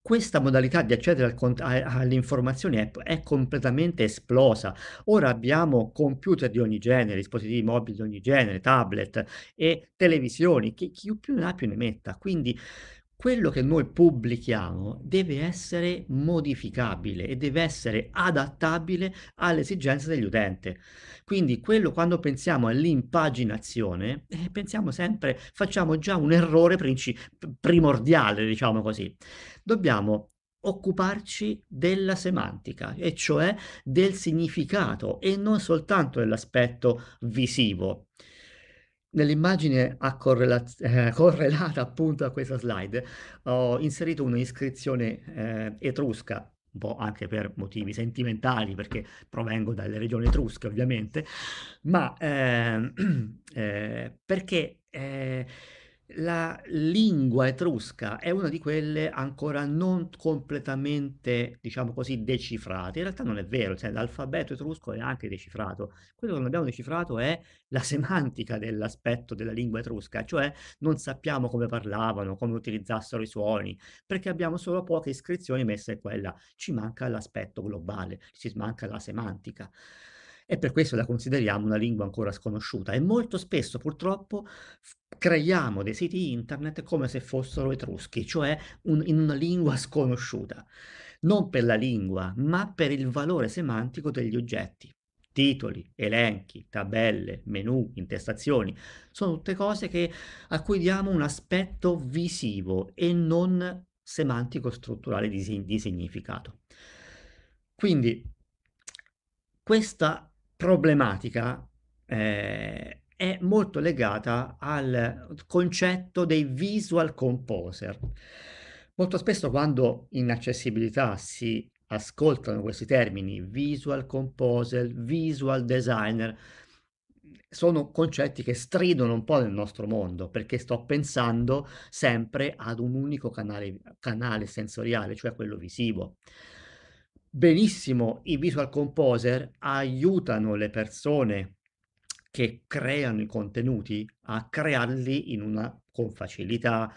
questa modalità di accedere al cont- alle informazioni è, è, completamente esplosa. Ora abbiamo computer di ogni genere, dispositivi mobili di ogni genere, tablet e televisioni, che chi più ne ha più ne metta. Quindi quello che noi pubblichiamo deve essere modificabile e deve essere adattabile alle esigenze degli utenti. Quindi quello quando pensiamo all'impaginazione, eh, pensiamo sempre, facciamo già un errore princi- primordiale, diciamo così. Dobbiamo occuparci della semantica, e cioè del significato e non soltanto dell'aspetto visivo. Nell'immagine eh, correlata, appunto a questa slide ho inserito un'iscrizione eh, etrusca, un po' anche per motivi sentimentali, perché provengo dalle regioni etrusche ovviamente, ma ehm, eh, perché eh, la lingua etrusca è una di quelle ancora non completamente, diciamo così, decifrate. In realtà non è vero, cioè l'alfabeto etrusco è anche decifrato. Quello che non abbiamo decifrato è la semantica dell'aspetto della lingua etrusca, cioè non sappiamo come parlavano, come utilizzassero i suoni, perché abbiamo solo poche iscrizioni messe in quella. Ci manca l'aspetto globale, ci manca la semantica e per questo la consideriamo una lingua ancora sconosciuta e molto spesso purtroppo creiamo dei siti internet come se fossero etruschi, cioè un, in una lingua sconosciuta, non per la lingua, ma per il valore semantico degli oggetti titoli, elenchi, tabelle, menu, intestazioni, sono tutte cose che, a cui diamo un aspetto visivo e non semantico strutturale di, di significato. Quindi questa problematica eh, è molto legata al concetto dei visual composer. Molto spesso quando in accessibilità si ascoltano questi termini, visual composer, visual designer, sono concetti che stridono un po' nel nostro mondo, perché sto pensando sempre ad un unico canale, canale sensoriale, cioè quello visivo benissimo i visual composer aiutano le persone che creano i contenuti a crearli in una, con facilità,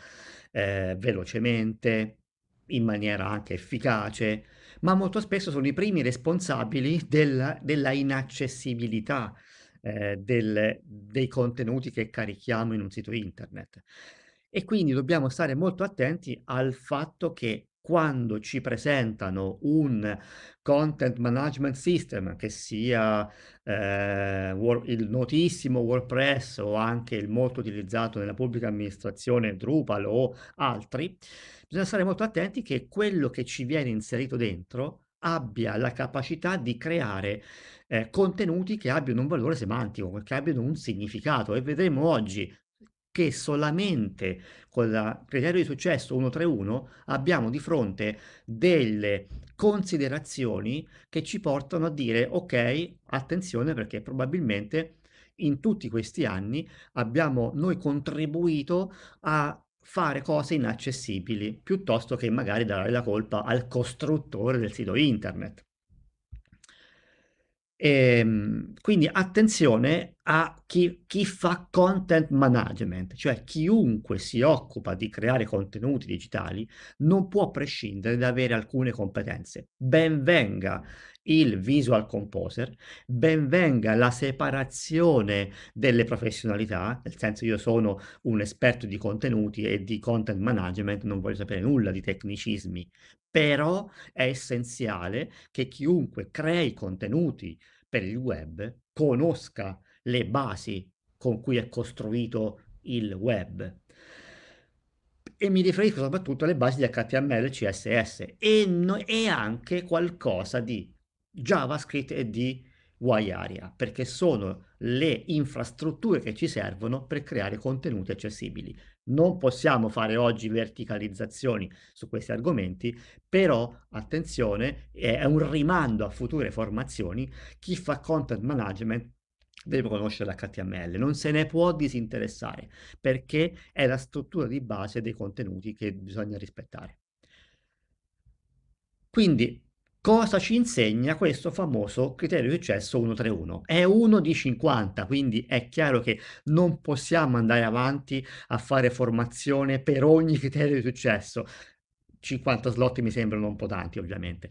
eh, velocemente, in maniera anche efficace, ma molto spesso sono i primi responsabili della, della inaccessibilità eh, del, dei contenuti che carichiamo in un sito internet. E quindi dobbiamo stare molto attenti al fatto che quando ci presentano un content management system, che sia eh, il notissimo WordPress o anche il molto utilizzato nella pubblica amministrazione Drupal o altri, bisogna stare molto attenti che quello che ci viene inserito dentro abbia la capacità di creare eh, contenuti che abbiano un valore semantico, che abbiano un significato e vedremo oggi che solamente con il criterio di successo 131 abbiamo di fronte delle considerazioni che ci portano a dire ok, attenzione perché probabilmente in tutti questi anni abbiamo noi contribuito a fare cose inaccessibili piuttosto che magari dare la colpa al costruttore del sito internet. E, ehm, quindi attenzione a chi, chi, fa content management, cioè chiunque si occupa di creare contenuti digitali non può prescindere da avere alcune competenze. Benvenga il visual composer, benvenga la separazione delle professionalità, nel senso io sono un esperto di contenuti e di content management, non voglio sapere nulla di tecnicismi, però è essenziale che chiunque crei contenuti per il web conosca le basi con cui è costruito il web. E mi riferisco soprattutto alle basi di HTML e CSS e, no, e anche qualcosa di JavaScript e di YAria, perché sono le infrastrutture che ci servono per creare contenuti accessibili. Non possiamo fare oggi verticalizzazioni su questi argomenti, però attenzione, è un rimando a future formazioni. Chi fa content management deve conoscere l'HTML, non se ne può disinteressare perché è la struttura di base dei contenuti che bisogna rispettare. Quindi Cosa ci insegna questo famoso criterio di successo 131? È 1 di 50, quindi è chiaro che non possiamo andare avanti a fare formazione per ogni criterio di successo. 50 slot mi sembrano un po' tanti ovviamente,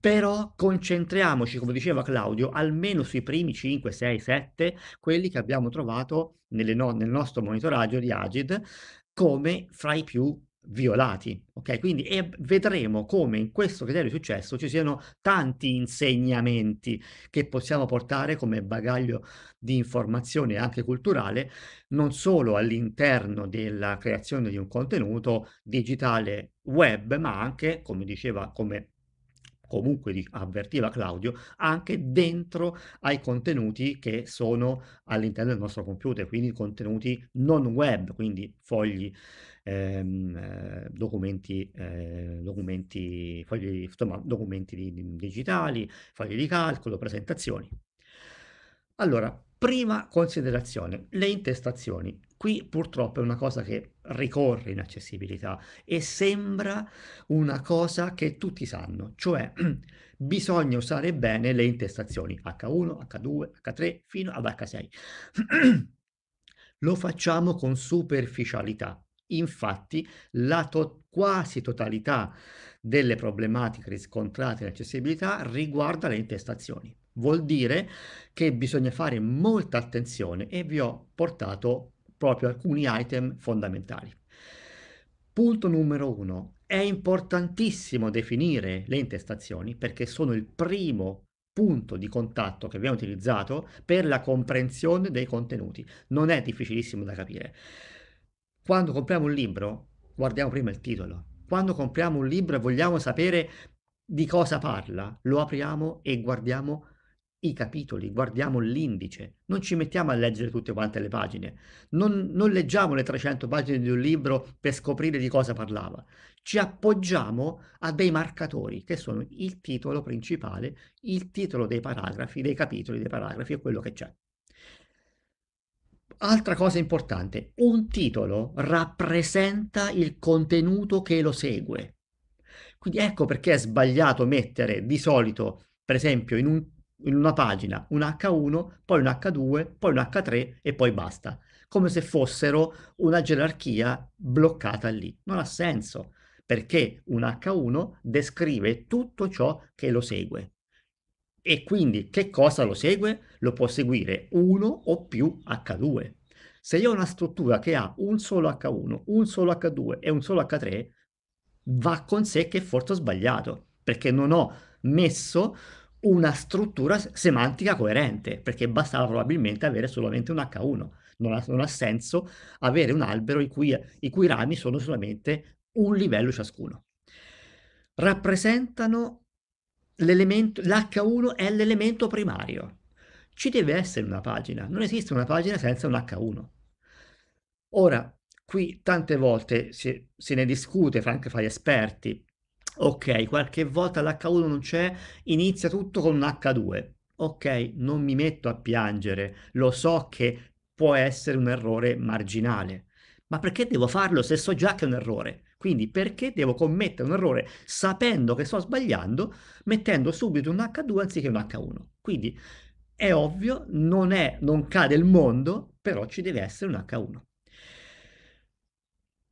però concentriamoci, come diceva Claudio, almeno sui primi 5, 6, 7, quelli che abbiamo trovato no- nel nostro monitoraggio di Agid come fra i più violati. Ok, quindi e vedremo come in questo criterio di successo ci siano tanti insegnamenti che possiamo portare come bagaglio di informazione anche culturale, non solo all'interno della creazione di un contenuto digitale web, ma anche, come diceva, come comunque avvertiva Claudio, anche dentro ai contenuti che sono all'interno del nostro computer, quindi contenuti non web, quindi fogli ehm, eh, documenti, eh, documenti, fogli, insomma, documenti di, di, digitali, fogli di calcolo, presentazioni. Allora, prima considerazione, le intestazioni. Qui purtroppo è una cosa che ricorre in accessibilità e sembra una cosa che tutti sanno, cioè bisogna usare bene le intestazioni H1, H2, H3 fino ad H6. Lo facciamo con superficialità, Infatti, la to- quasi totalità delle problematiche riscontrate in accessibilità riguarda le intestazioni. Vuol dire che bisogna fare molta attenzione e vi ho portato proprio alcuni item fondamentali. Punto numero uno. È importantissimo definire le intestazioni perché sono il primo punto di contatto che abbiamo utilizzato per la comprensione dei contenuti. Non è difficilissimo da capire. Quando compriamo un libro, guardiamo prima il titolo. Quando compriamo un libro e vogliamo sapere di cosa parla, lo apriamo e guardiamo i capitoli, guardiamo l'indice, non ci mettiamo a leggere tutte quante le pagine, non, non, leggiamo le 300 pagine di un libro per scoprire di cosa parlava, ci appoggiamo a dei marcatori che sono il titolo principale, il titolo dei paragrafi, dei capitoli, dei paragrafi e quello che c'è. Altra cosa importante, un titolo rappresenta il contenuto che lo segue. Quindi ecco perché è sbagliato mettere di solito, per esempio, in, un, in una pagina un H1, poi un H2, poi un H3 e poi basta, come se fossero una gerarchia bloccata lì. Non ha senso, perché un H1 descrive tutto ciò che lo segue. E quindi che cosa lo segue? Lo può seguire uno o più H2. Se io ho una struttura che ha un solo H1, un solo H2 e un solo H3, va con sé che forse ho sbagliato, perché non ho messo una struttura semantica coerente, perché bastava probabilmente avere solamente un H1. Non ha, non ha senso avere un albero i cui, i cui rami sono solamente un livello ciascuno. Rappresentano l'elemento, l'H1 è l'elemento primario. Ci deve essere una pagina, non esiste una pagina senza un H1. Ora, qui tante volte si, se ne discute anche fra gli esperti. Ok, qualche volta l'H1 non c'è, inizia tutto con un H2. Ok, non mi metto a piangere, lo so che può essere un errore marginale, ma perché devo farlo se so già che è un errore? Quindi perché devo commettere un errore sapendo che sto sbagliando, mettendo subito un H2 anziché un H1? Quindi è ovvio, non, è, non cade il mondo, però ci deve essere un H1.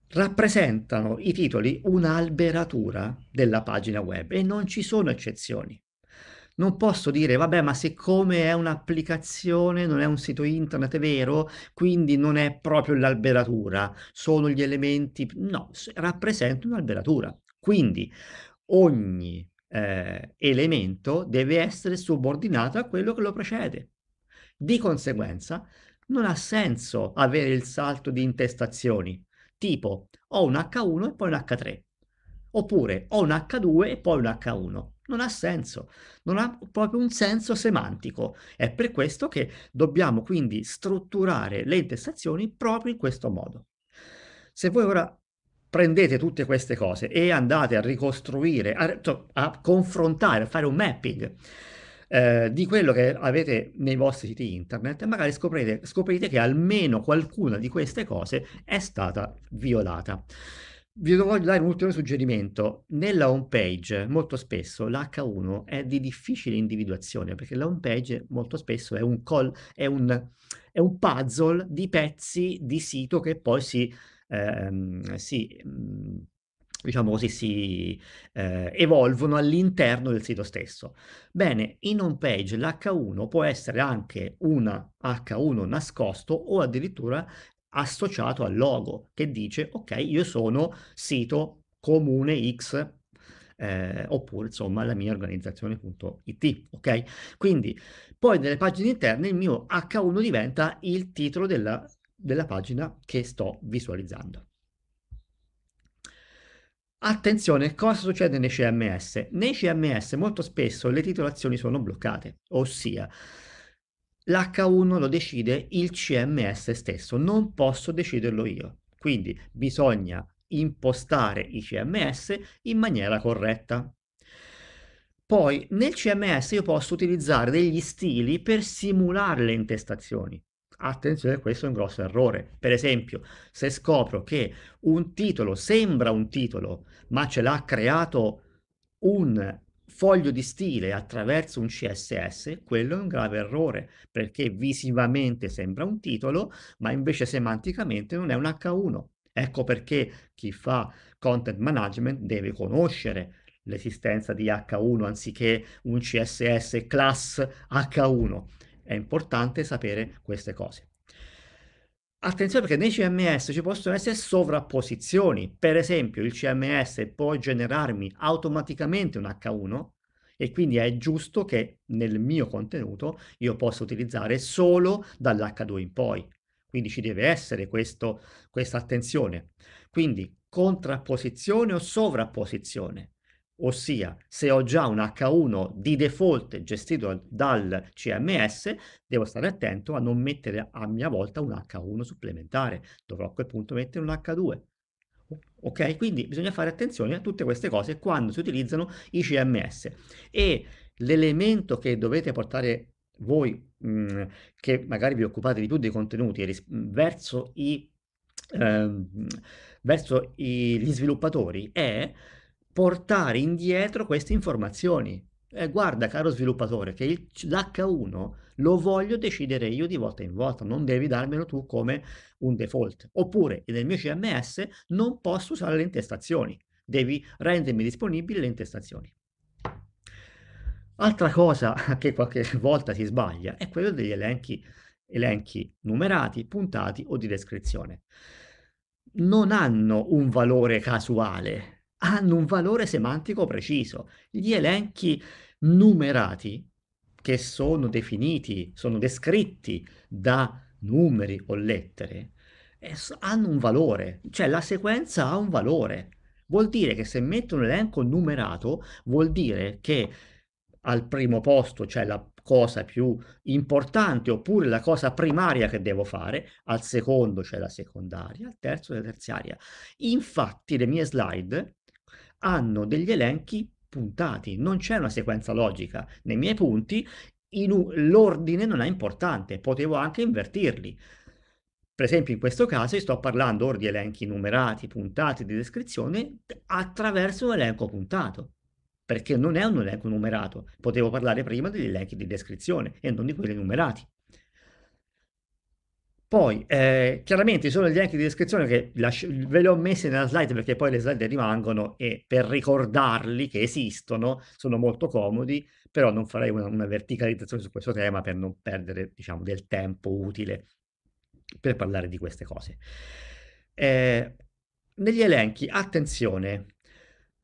Rappresentano i titoli un'alberatura della pagina web e non ci sono eccezioni. Non posso dire, vabbè, ma siccome è un'applicazione, non è un sito internet, vero, quindi non è proprio l'alberatura, sono gli elementi... No, rappresenta un'alberatura. Quindi ogni eh, elemento deve essere subordinato a quello che lo precede. Di conseguenza, non ha senso avere il salto di intestazioni, tipo ho un H1 e poi un H3, oppure ho un H2 e poi un H1. Non ha senso, non ha proprio un senso semantico. È per questo che dobbiamo quindi strutturare le intestazioni proprio in questo modo. Se voi ora prendete tutte queste cose e andate a ricostruire, a, a confrontare, a fare un mapping eh, di quello che avete nei vostri siti internet, magari scoprite, scoprite che almeno qualcuna di queste cose è stata violata vi voglio dare un ultimo suggerimento. Nella home page molto spesso l'H1 è di difficile individuazione perché la home page molto spesso è un, call, è un, è un puzzle di pezzi di sito che poi si, ehm, si mm, diciamo così, si eh, evolvono all'interno del sito stesso. Bene, in home page l'H1 può essere anche una H1 nascosto o addirittura associato al logo che dice ok io sono sito comune X eh, oppure insomma la mia organizzazione.it ok quindi poi nelle pagine interne il mio H1 diventa il titolo della, della pagina che sto visualizzando Attenzione, cosa succede nei CMS? Nei CMS molto spesso le titolazioni sono bloccate, ossia L'H1 lo decide il CMS stesso, non posso deciderlo io. Quindi bisogna impostare i CMS in maniera corretta. Poi nel CMS io posso utilizzare degli stili per simulare le intestazioni. Attenzione, questo è un grosso errore. Per esempio, se scopro che un titolo sembra un titolo, ma ce l'ha creato un foglio di stile attraverso un CSS, quello è un grave errore, perché visivamente sembra un titolo, ma invece semanticamente non è un H1. Ecco perché chi fa content management deve conoscere l'esistenza di H1 anziché un CSS class H1. È importante sapere queste cose. Attenzione perché nei CMS ci possono essere sovrapposizioni. Per esempio, il CMS può generarmi automaticamente un H1 e quindi è giusto che nel mio contenuto io possa utilizzare solo dall'H2 in poi. Quindi ci deve essere questa attenzione. Quindi contrapposizione o sovrapposizione ossia se ho già un H1 di default gestito dal CMS, devo stare attento a non mettere a mia volta un H1 supplementare, dovrò a quel punto mettere un H2. Ok, quindi bisogna fare attenzione a tutte queste cose quando si utilizzano i CMS e l'elemento che dovete portare voi mh, mm, che magari vi occupate di più dei contenuti verso, i, ehm, verso i, gli sviluppatori è portare indietro queste informazioni. Eh, guarda, caro sviluppatore, che il, l'H1 lo voglio decidere io di volta in volta, non devi darmelo tu come un default. Oppure nel mio CMS non posso usare le intestazioni, devi rendermi disponibili le intestazioni. Altra cosa che qualche volta si sbaglia è quello degli elenchi, elenchi numerati, puntati o di descrizione. Non hanno un valore casuale, hanno un valore semantico preciso. Gli elenchi numerati, che sono definiti, sono descritti da numeri o lettere, eh, hanno un valore, cioè la sequenza ha un valore. Vuol dire che se metto un elenco numerato, vuol dire che al primo posto, c'è la cosa più importante oppure la cosa primaria che devo fare, al secondo c'è la secondaria, al terzo c'è la terziaria. Infatti le mie slide hanno degli elenchi puntati, non c'è una sequenza logica. Nei miei punti un... l'ordine non è importante, potevo anche invertirli. Per esempio, in questo caso sto parlando or di elenchi numerati, puntati, di descrizione attraverso un elenco puntato, perché non è un elenco numerato. Potevo parlare prima degli elenchi di descrizione e non di quelli numerati. Poi, eh, chiaramente ci sono gli elenchi di descrizione che lascio, ve li ho messi nella slide perché poi le slide rimangono e per ricordarli che esistono sono molto comodi, però non farei una, una verticalizzazione su questo tema per non perdere, diciamo, del tempo utile per parlare di queste cose. Eh, negli elenchi, attenzione,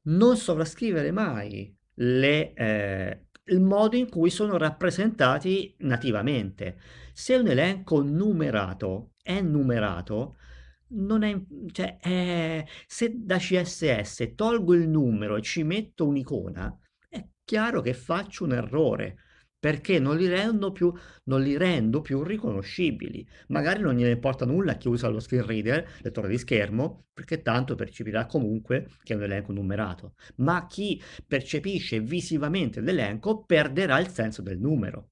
non sovrascrivere mai le, eh, il modo in cui sono rappresentati nativamente se un elenco numerato è numerato, non è, cioè, è, eh, se da CSS tolgo il numero e ci metto un'icona, è chiaro che faccio un errore perché non li, rendo più, non li rendo più riconoscibili. Magari non gliene importa nulla chi usa lo screen reader, lettore di schermo, perché tanto percepirà comunque che è un elenco numerato. Ma chi percepisce visivamente l'elenco perderà il senso del numero.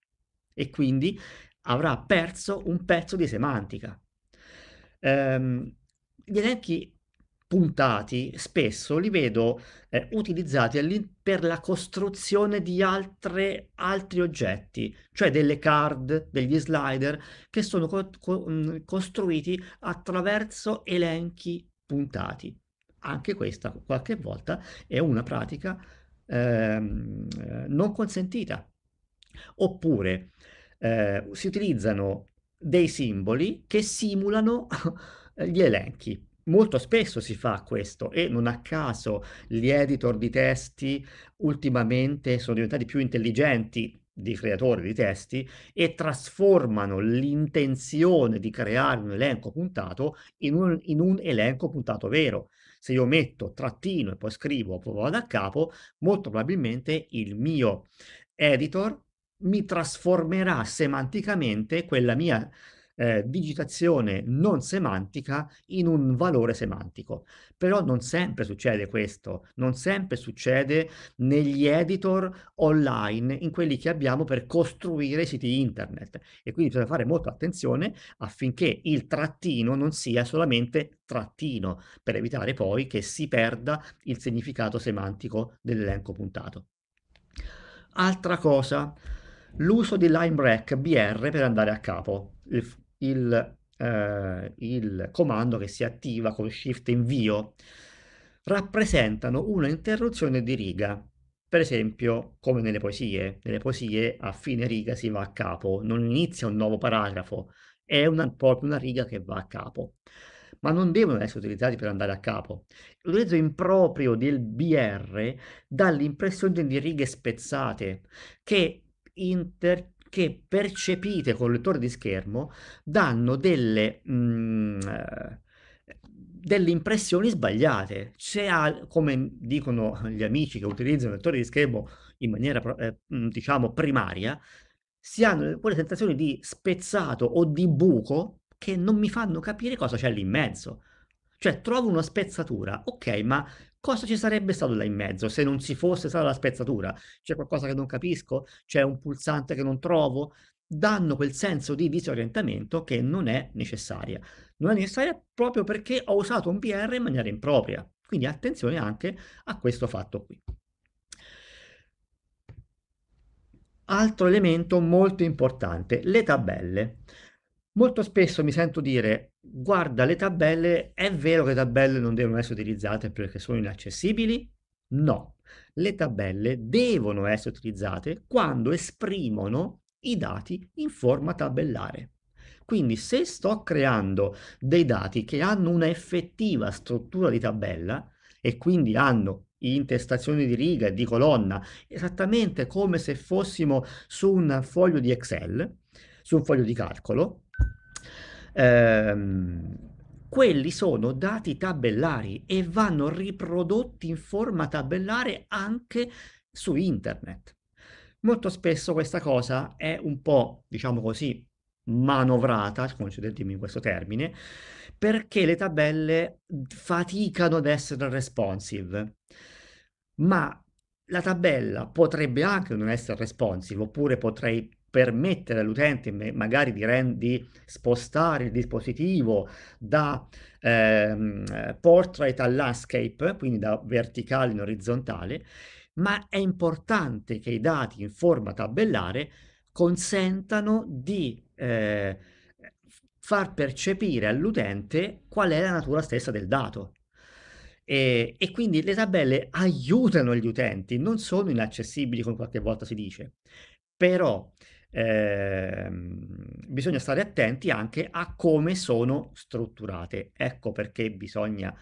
E quindi avrà perso un pezzo di semantica. Ehm, gli elenchi puntati spesso li vedo eh, utilizzati per la costruzione di altre- altri oggetti, cioè delle card, degli slider che sono co- co- mm, costruiti attraverso elenchi puntati. Anche questa qualche volta è una pratica ehm, non consentita. Oppure eh, si utilizzano dei simboli che simulano gli elenchi. Molto spesso si fa questo e non a caso gli editor di testi ultimamente sono diventati più intelligenti di creatori di testi e trasformano l'intenzione di creare un elenco puntato in un, in un elenco puntato vero. Se io metto trattino e poi scrivo, poi vado a capo, molto probabilmente il mio editor mi trasformerà semanticamente quella mia eh, digitazione non semantica in un valore semantico. Però non sempre succede questo, non sempre succede negli editor online, in quelli che abbiamo per costruire siti internet. E quindi bisogna fare molta attenzione affinché il trattino non sia solamente trattino, per evitare poi che si perda il significato semantico dell'elenco puntato. Altra cosa, l'uso di line break br per andare a capo, il, il, eh, il comando che si attiva con shift invio, rappresentano una interruzione di riga. Per esempio, come nelle poesie, nelle poesie a fine riga si va a capo, non inizia un nuovo paragrafo, è una, proprio una riga che va a capo. Ma non devono essere utilizzati per andare a capo. L'utilizzo improprio del BR dà l'impressione di righe spezzate, che inter che percepite col lettore di schermo danno delle, mh, mm, eh, delle impressioni sbagliate. Se ha, come dicono gli amici che utilizzano il lettore di schermo in maniera, eh, mm, diciamo, primaria, si hanno quelle sensazioni di spezzato o di buco che non mi fanno capire cosa c'è lì in mezzo. Cioè, trovo una spezzatura, ok, ma cosa ci sarebbe stato là in mezzo se non ci fosse stata la spezzatura? C'è qualcosa che non capisco? C'è un pulsante che non trovo? Danno quel senso di disorientamento che non è necessaria. Non è necessaria proprio perché ho usato un PR in maniera impropria. Quindi attenzione anche a questo fatto qui. Altro elemento molto importante, le tabelle. Molto spesso mi sento dire guarda le tabelle, è vero che le tabelle non devono essere utilizzate perché sono inaccessibili? No, le tabelle devono essere utilizzate quando esprimono i dati in forma tabellare. Quindi se sto creando dei dati che hanno una effettiva struttura di tabella e quindi hanno intestazioni di riga e di colonna, esattamente come se fossimo su un foglio di Excel, su un foglio di calcolo, ehm, quelli sono dati tabellari e vanno riprodotti in forma tabellare anche su internet. Molto spesso questa cosa è un po', diciamo così, manovrata, concedetemi questo termine, perché le tabelle faticano ad essere responsive. Ma la tabella potrebbe anche non essere responsive, oppure potrei permettere all'utente magari di, rend- di, spostare il dispositivo da ehm, portrait a landscape, quindi da verticale in orizzontale, ma è importante che i dati in forma tabellare consentano di eh, far percepire all'utente qual è la natura stessa del dato. E, e, quindi le tabelle aiutano gli utenti, non sono inaccessibili come qualche volta si dice, però Ehm, bisogna stare attenti anche a come sono strutturate. Ecco perché bisogna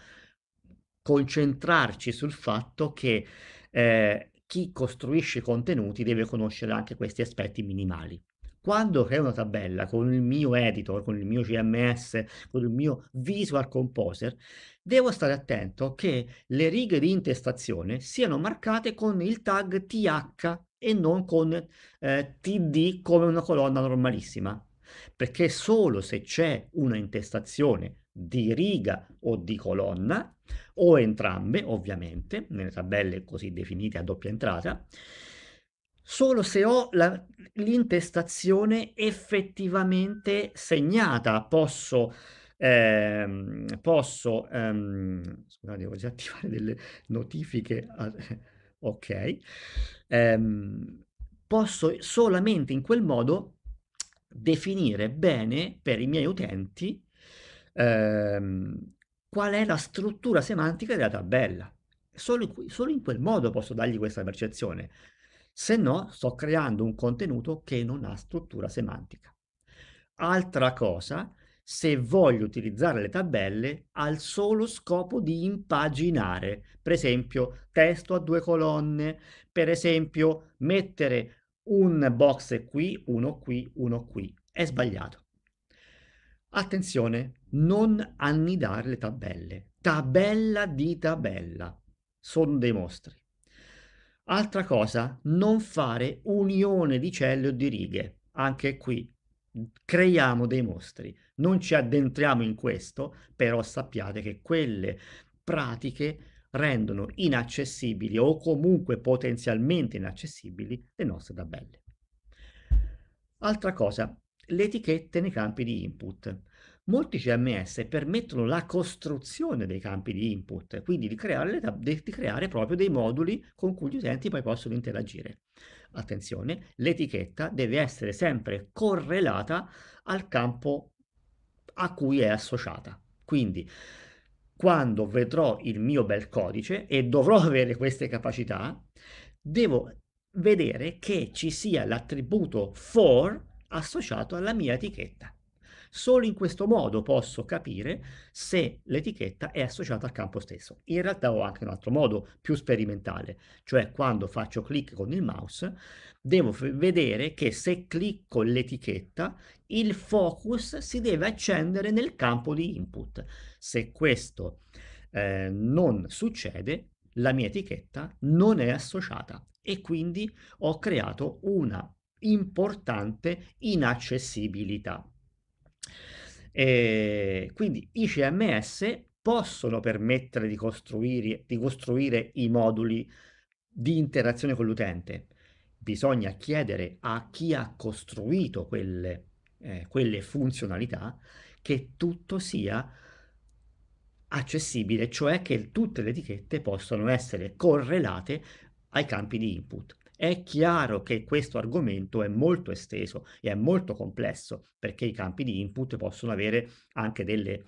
concentrarci sul fatto che eh, chi costruisce contenuti deve conoscere anche questi aspetti minimali. Quando creo una tabella con il mio editor, con il mio CMS, con il mio Visual Composer, devo stare attento che le righe di intestazione siano marcate con il tag TH e non con eh, TD come una colonna normalissima, perché solo se c'è una intestazione di riga o di colonna, o entrambe ovviamente, nelle tabelle così definite a doppia entrata, solo se ho la, l'intestazione effettivamente segnata posso ehm, posso ehm, scusate devo già attivare delle notifiche ah, ok ehm, posso solamente in quel modo definire bene per i miei utenti ehm, qual è la struttura semantica della tabella. Solo, solo in quel modo posso dargli questa percezione, se no sto creando un contenuto che non ha struttura semantica. Altra cosa se voglio utilizzare le tabelle al solo scopo di impaginare, per esempio testo a due colonne, per esempio mettere un box qui, uno qui, uno qui. È sbagliato. Attenzione, non annidare le tabelle. Tabella di tabella. Sono dei mostri. Altra cosa, non fare unione di celle o di righe. Anche qui creiamo dei mostri, non ci addentriamo in questo, però sappiate che quelle pratiche rendono inaccessibili o comunque potenzialmente inaccessibili le nostre tabelle. Altra cosa, le etichette nei campi di input. Molti CMS permettono la costruzione dei campi di input, quindi di creare, di creare proprio dei moduli con cui gli utenti poi possono interagire attenzione, l'etichetta deve essere sempre correlata al campo a cui è associata. Quindi quando vedrò il mio bel codice e dovrò avere queste capacità, devo vedere che ci sia l'attributo for associato alla mia etichetta. Solo in questo modo posso capire se l'etichetta è associata al campo stesso. In realtà ho anche un altro modo più sperimentale, cioè quando faccio clic con il mouse devo vedere che se clicco l'etichetta il focus si deve accendere nel campo di input. Se questo eh, non succede, la mia etichetta non è associata e quindi ho creato una importante inaccessibilità. Eh, quindi i CMS possono permettere di costruire, di costruire i moduli di interazione con l'utente. Bisogna chiedere a chi ha costruito quelle, eh, quelle funzionalità che tutto sia accessibile, cioè che tutte le etichette possano essere correlate ai campi di input. È chiaro che questo argomento è molto esteso e è molto complesso perché i campi di input possono avere anche delle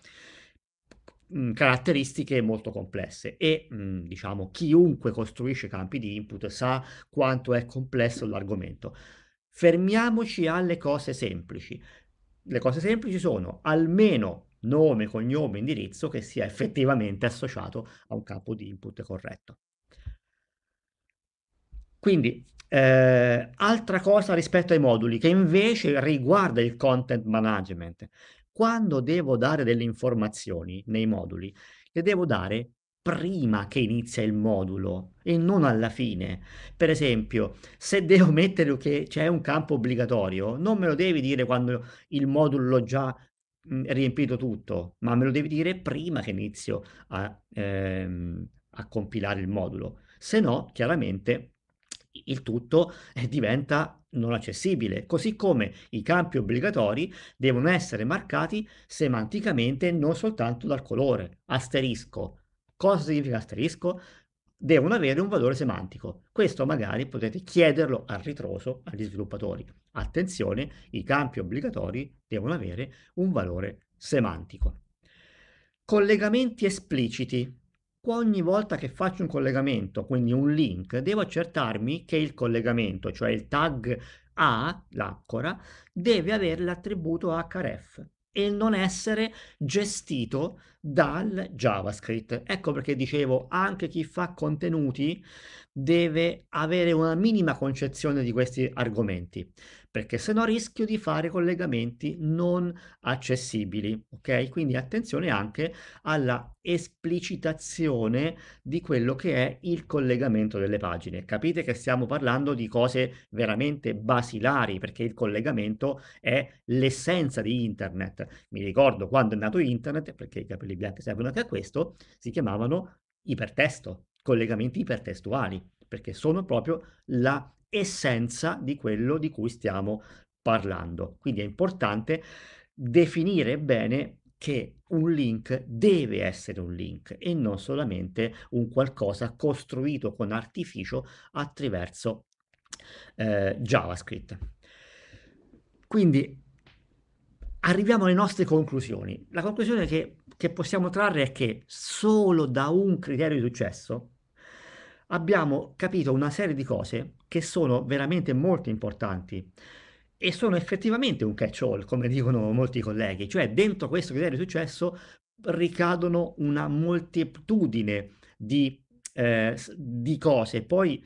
mh, mm, caratteristiche molto complesse e mh, mm, diciamo chiunque costruisce campi di input sa quanto è complesso l'argomento. Fermiamoci alle cose semplici. Le cose semplici sono almeno nome, cognome, indirizzo che sia effettivamente associato a un campo di input corretto. Quindi, eh, altra cosa rispetto ai moduli, che invece riguarda il content management. Quando devo dare delle informazioni nei moduli, le devo dare prima che inizia il modulo e non alla fine. Per esempio, se devo mettere che c'è un campo obbligatorio, non me lo devi dire quando il modulo l'ho già mm, riempito tutto, ma me lo devi dire prima che inizio a, ehm, a compilare il modulo. Se no, chiaramente il tutto eh, diventa non accessibile, così come i campi obbligatori devono essere marcati semanticamente non soltanto dal colore, asterisco. Cosa significa asterisco? Devono avere un valore semantico. Questo magari potete chiederlo al ritroso agli sviluppatori. Attenzione, i campi obbligatori devono avere un valore semantico. Collegamenti espliciti ogni volta che faccio un collegamento, quindi un link, devo accertarmi che il collegamento, cioè il tag A, l'accora, deve avere l'attributo href e non essere gestito dal JavaScript. Ecco perché dicevo, anche chi fa contenuti deve avere una minima concezione di questi argomenti perché sennò rischio di fare collegamenti non accessibili, ok? Quindi attenzione anche alla esplicitazione di quello che è il collegamento delle pagine. Capite che stiamo parlando di cose veramente basilari, perché il collegamento è l'essenza di internet. Mi ricordo quando è nato internet, perché i capelli bianchi servono anche a questo, si chiamavano ipertesto, collegamenti ipertestuali, perché sono proprio la essenza di quello di cui stiamo parlando. Quindi è importante definire bene che un link deve essere un link e non solamente un qualcosa costruito con artificio attraverso eh, JavaScript. Quindi arriviamo alle nostre conclusioni. La conclusione che, che possiamo trarre è che solo da un criterio di successo, abbiamo capito una serie di cose che sono veramente molto importanti e sono effettivamente un catch-all, come dicono molti colleghi, cioè dentro questo criterio di successo ricadono una moltitudine di, eh, di cose. Poi,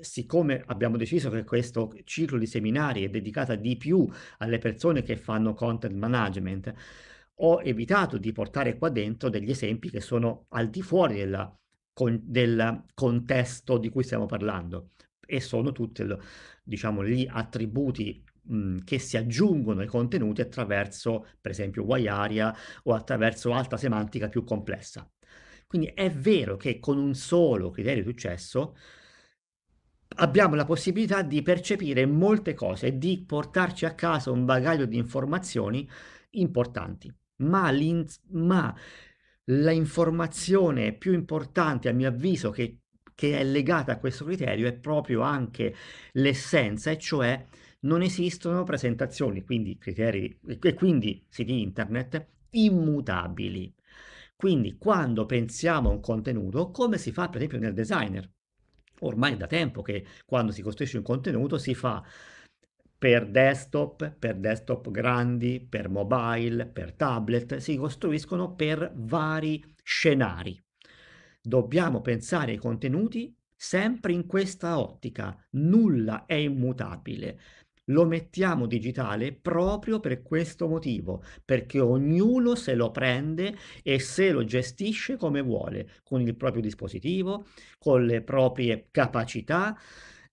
siccome abbiamo deciso che questo ciclo di seminari è dedicato di più alle persone che fanno content management, ho evitato di portare qua dentro degli esempi che sono al di fuori della con, del contesto di cui stiamo parlando e sono tutti diciamo, gli attributi che si aggiungono ai contenuti attraverso per esempio Y-area o attraverso alta semantica più complessa. Quindi è vero che con un solo criterio di successo abbiamo la possibilità di percepire molte cose e di portarci a casa un bagaglio di informazioni importanti, ma, ma la informazione più importante, a mio avviso, che, che è legata a questo criterio è proprio anche l'essenza, e cioè non esistono presentazioni, quindi criteri, e quindi siti internet, immutabili. Quindi quando pensiamo a un contenuto, come si fa per esempio nel designer? Ormai è da tempo che quando si costruisce un contenuto si fa per desktop, per desktop grandi, per mobile, per tablet, si costruiscono per vari scenari. Dobbiamo pensare ai contenuti sempre in questa ottica, nulla è immutabile. Lo mettiamo digitale proprio per questo motivo, perché ognuno se lo prende e se lo gestisce come vuole, con il proprio dispositivo, con le proprie capacità,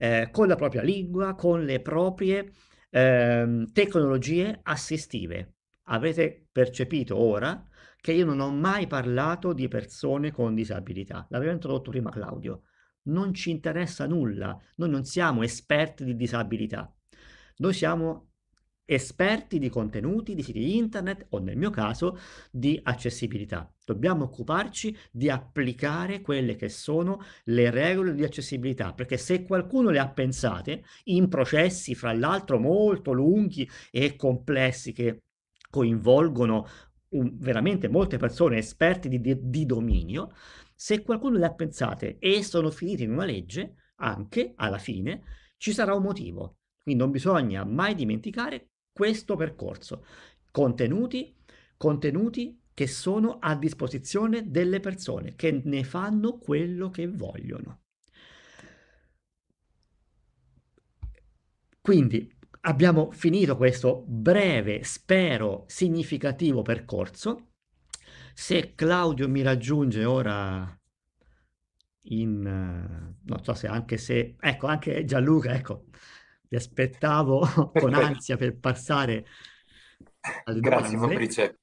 eh, con la propria lingua, con le proprie eh, tecnologie assistive. Avrete percepito ora che io non ho mai parlato di persone con disabilità, l'avevo introdotto prima Claudio. Non ci interessa nulla, noi non siamo esperti di disabilità, noi siamo esperti di contenuti, di siti internet o nel mio caso di accessibilità. Dobbiamo occuparci di applicare quelle che sono le regole di accessibilità, perché se qualcuno le ha pensate in processi fra l'altro molto lunghi e complessi che coinvolgono un, veramente molte persone esperte di, di, di dominio, se qualcuno le ha pensate e sono finite in una legge, anche alla fine ci sarà un motivo. Quindi non bisogna mai dimenticare questo percorso. Contenuti, contenuti che sono a disposizione delle persone, che ne fanno quello che vogliono. Quindi abbiamo finito questo breve, spero significativo percorso. Se Claudio mi raggiunge ora in... Eh, non so se anche se... ecco, anche Gianluca, ecco vi aspettavo Perfetto. con ansia per passare alle domande. Grazie Fabrice.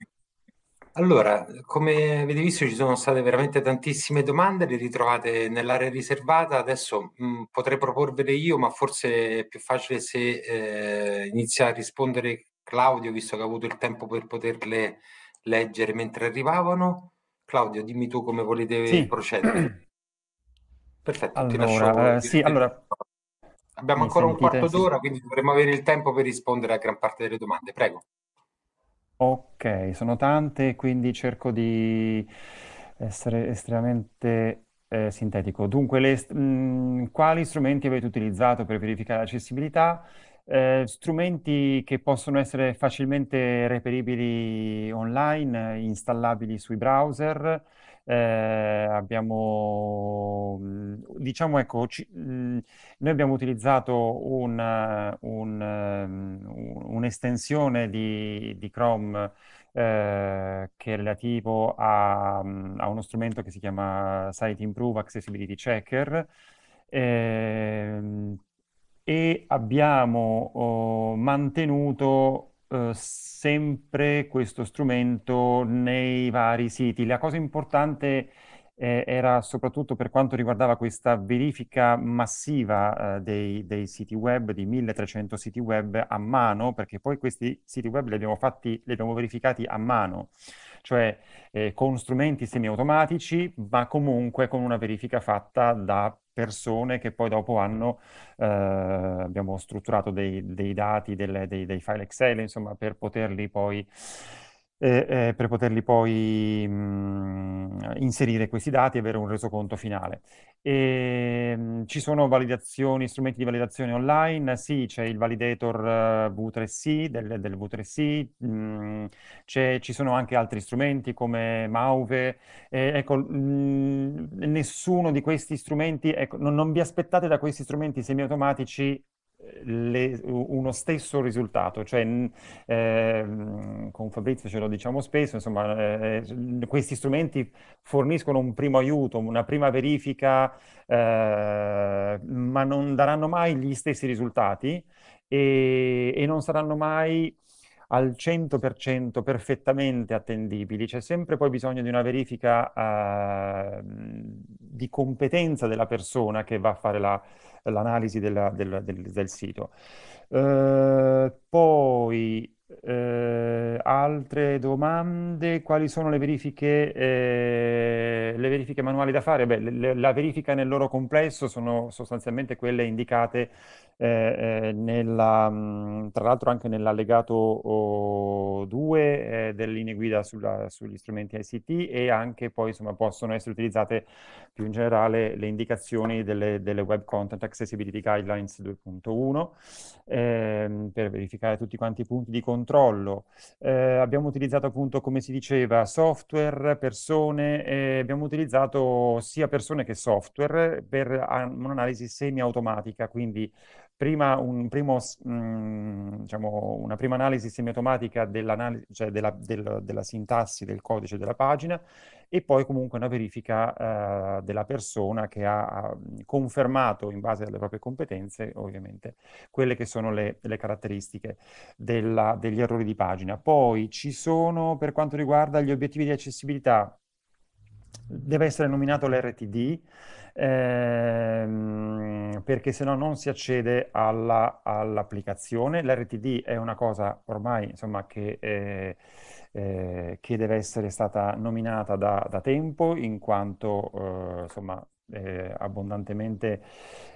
Allora, come avete visto ci sono state veramente tantissime domande, le ritrovate nell'area riservata. Adesso mh, mm, potrei proporvele io, ma forse è più facile se eh, inizia a rispondere Claudio, visto che ha avuto il tempo per poterle leggere mentre arrivavano. Claudio, dimmi tu come volete sì. procedere. Perfetto, allora, ti lascio. Eh, sì, allora, Abbiamo ancora un quarto d'ora, quindi dovremmo avere il tempo per rispondere a gran parte delle domande. Prego. Ok, sono tante, quindi cerco di essere estremamente eh, sintetico. Dunque, le, mh, mm, quali strumenti avete utilizzato per verificare l'accessibilità? Eh, strumenti che possono essere facilmente reperibili online, eh, installabili sui browser, eh, abbiamo, mm, diciamo, ecco, ci, mm, noi abbiamo utilizzato un, eh, mm, un, un'estensione di, di Chrome eh, che è relativo a, a, uno strumento che si chiama Site Improve Accessibility Checker. Eh, e abbiamo oh, mantenuto eh, sempre questo strumento nei vari siti. La cosa importante eh, era soprattutto per quanto riguardava questa verifica massiva eh, dei, dei, siti web, di 1300 siti web a mano, perché poi questi siti web li abbiamo, fatti, li abbiamo verificati a mano cioè eh, con strumenti semiautomatici, ma comunque con una verifica fatta da persone che poi dopo hanno, eh, abbiamo strutturato dei, dei dati, delle, dei, dei, file Excel, insomma, per poterli poi eh, per poterli poi mh, mhmm, inserire questi dati e avere un resoconto finale. E, ehm, mh, ci sono validazioni, strumenti di validazione online, sì, c'è il validator eh, V3C, del, del V3C, mh, mhmm, ci sono anche altri strumenti come Mauve, eh, ecco, mhmm, nessuno di questi strumenti, ecco, non, non vi aspettate da questi strumenti semiautomatici le, uno stesso risultato, cioè eh, con Fabrizio ce lo diciamo spesso, insomma, eh, eh, questi strumenti forniscono un primo aiuto, una prima verifica, eh, ma non daranno mai gli stessi risultati e, e non saranno mai al 100% perfettamente attendibili, c'è sempre poi bisogno di una verifica eh, di competenza della persona che va a fare la, l'analisi della, del, del, del, sito. Eh, poi eh, altre domande? Quali sono le verifiche, eh, le verifiche manuali da fare? Beh, le, la verifica nel loro complesso sono sostanzialmente quelle indicate eh, eh nella, tra l'altro anche nell'allegato 2 eh, delle linee guida sulla, sugli strumenti ICT e anche poi insomma, possono essere utilizzate più in generale le indicazioni delle, delle Web Content Accessibility Guidelines 2.1 ehm, per verificare tutti quanti i punti di contatto controllo. Eh, abbiamo utilizzato appunto, come si diceva, software, persone, eh, abbiamo utilizzato sia persone che software per un'analisi semiautomatica, quindi prima un primo, mh, mm, diciamo, una prima analisi semiautomatica cioè della, del, della sintassi del codice della pagina e poi comunque una verifica eh, della persona che ha confermato in base alle proprie competenze, ovviamente, quelle che sono le, le caratteristiche della, degli errori di pagina. Poi ci sono, per quanto riguarda gli obiettivi di accessibilità, deve essere nominato l'RTD, ehm, perché se no non si accede alla, all'applicazione. L'RTD è una cosa ormai insomma, che, eh, eh, che, deve essere stata nominata da, da tempo, in quanto eh, insomma, eh, abbondantemente,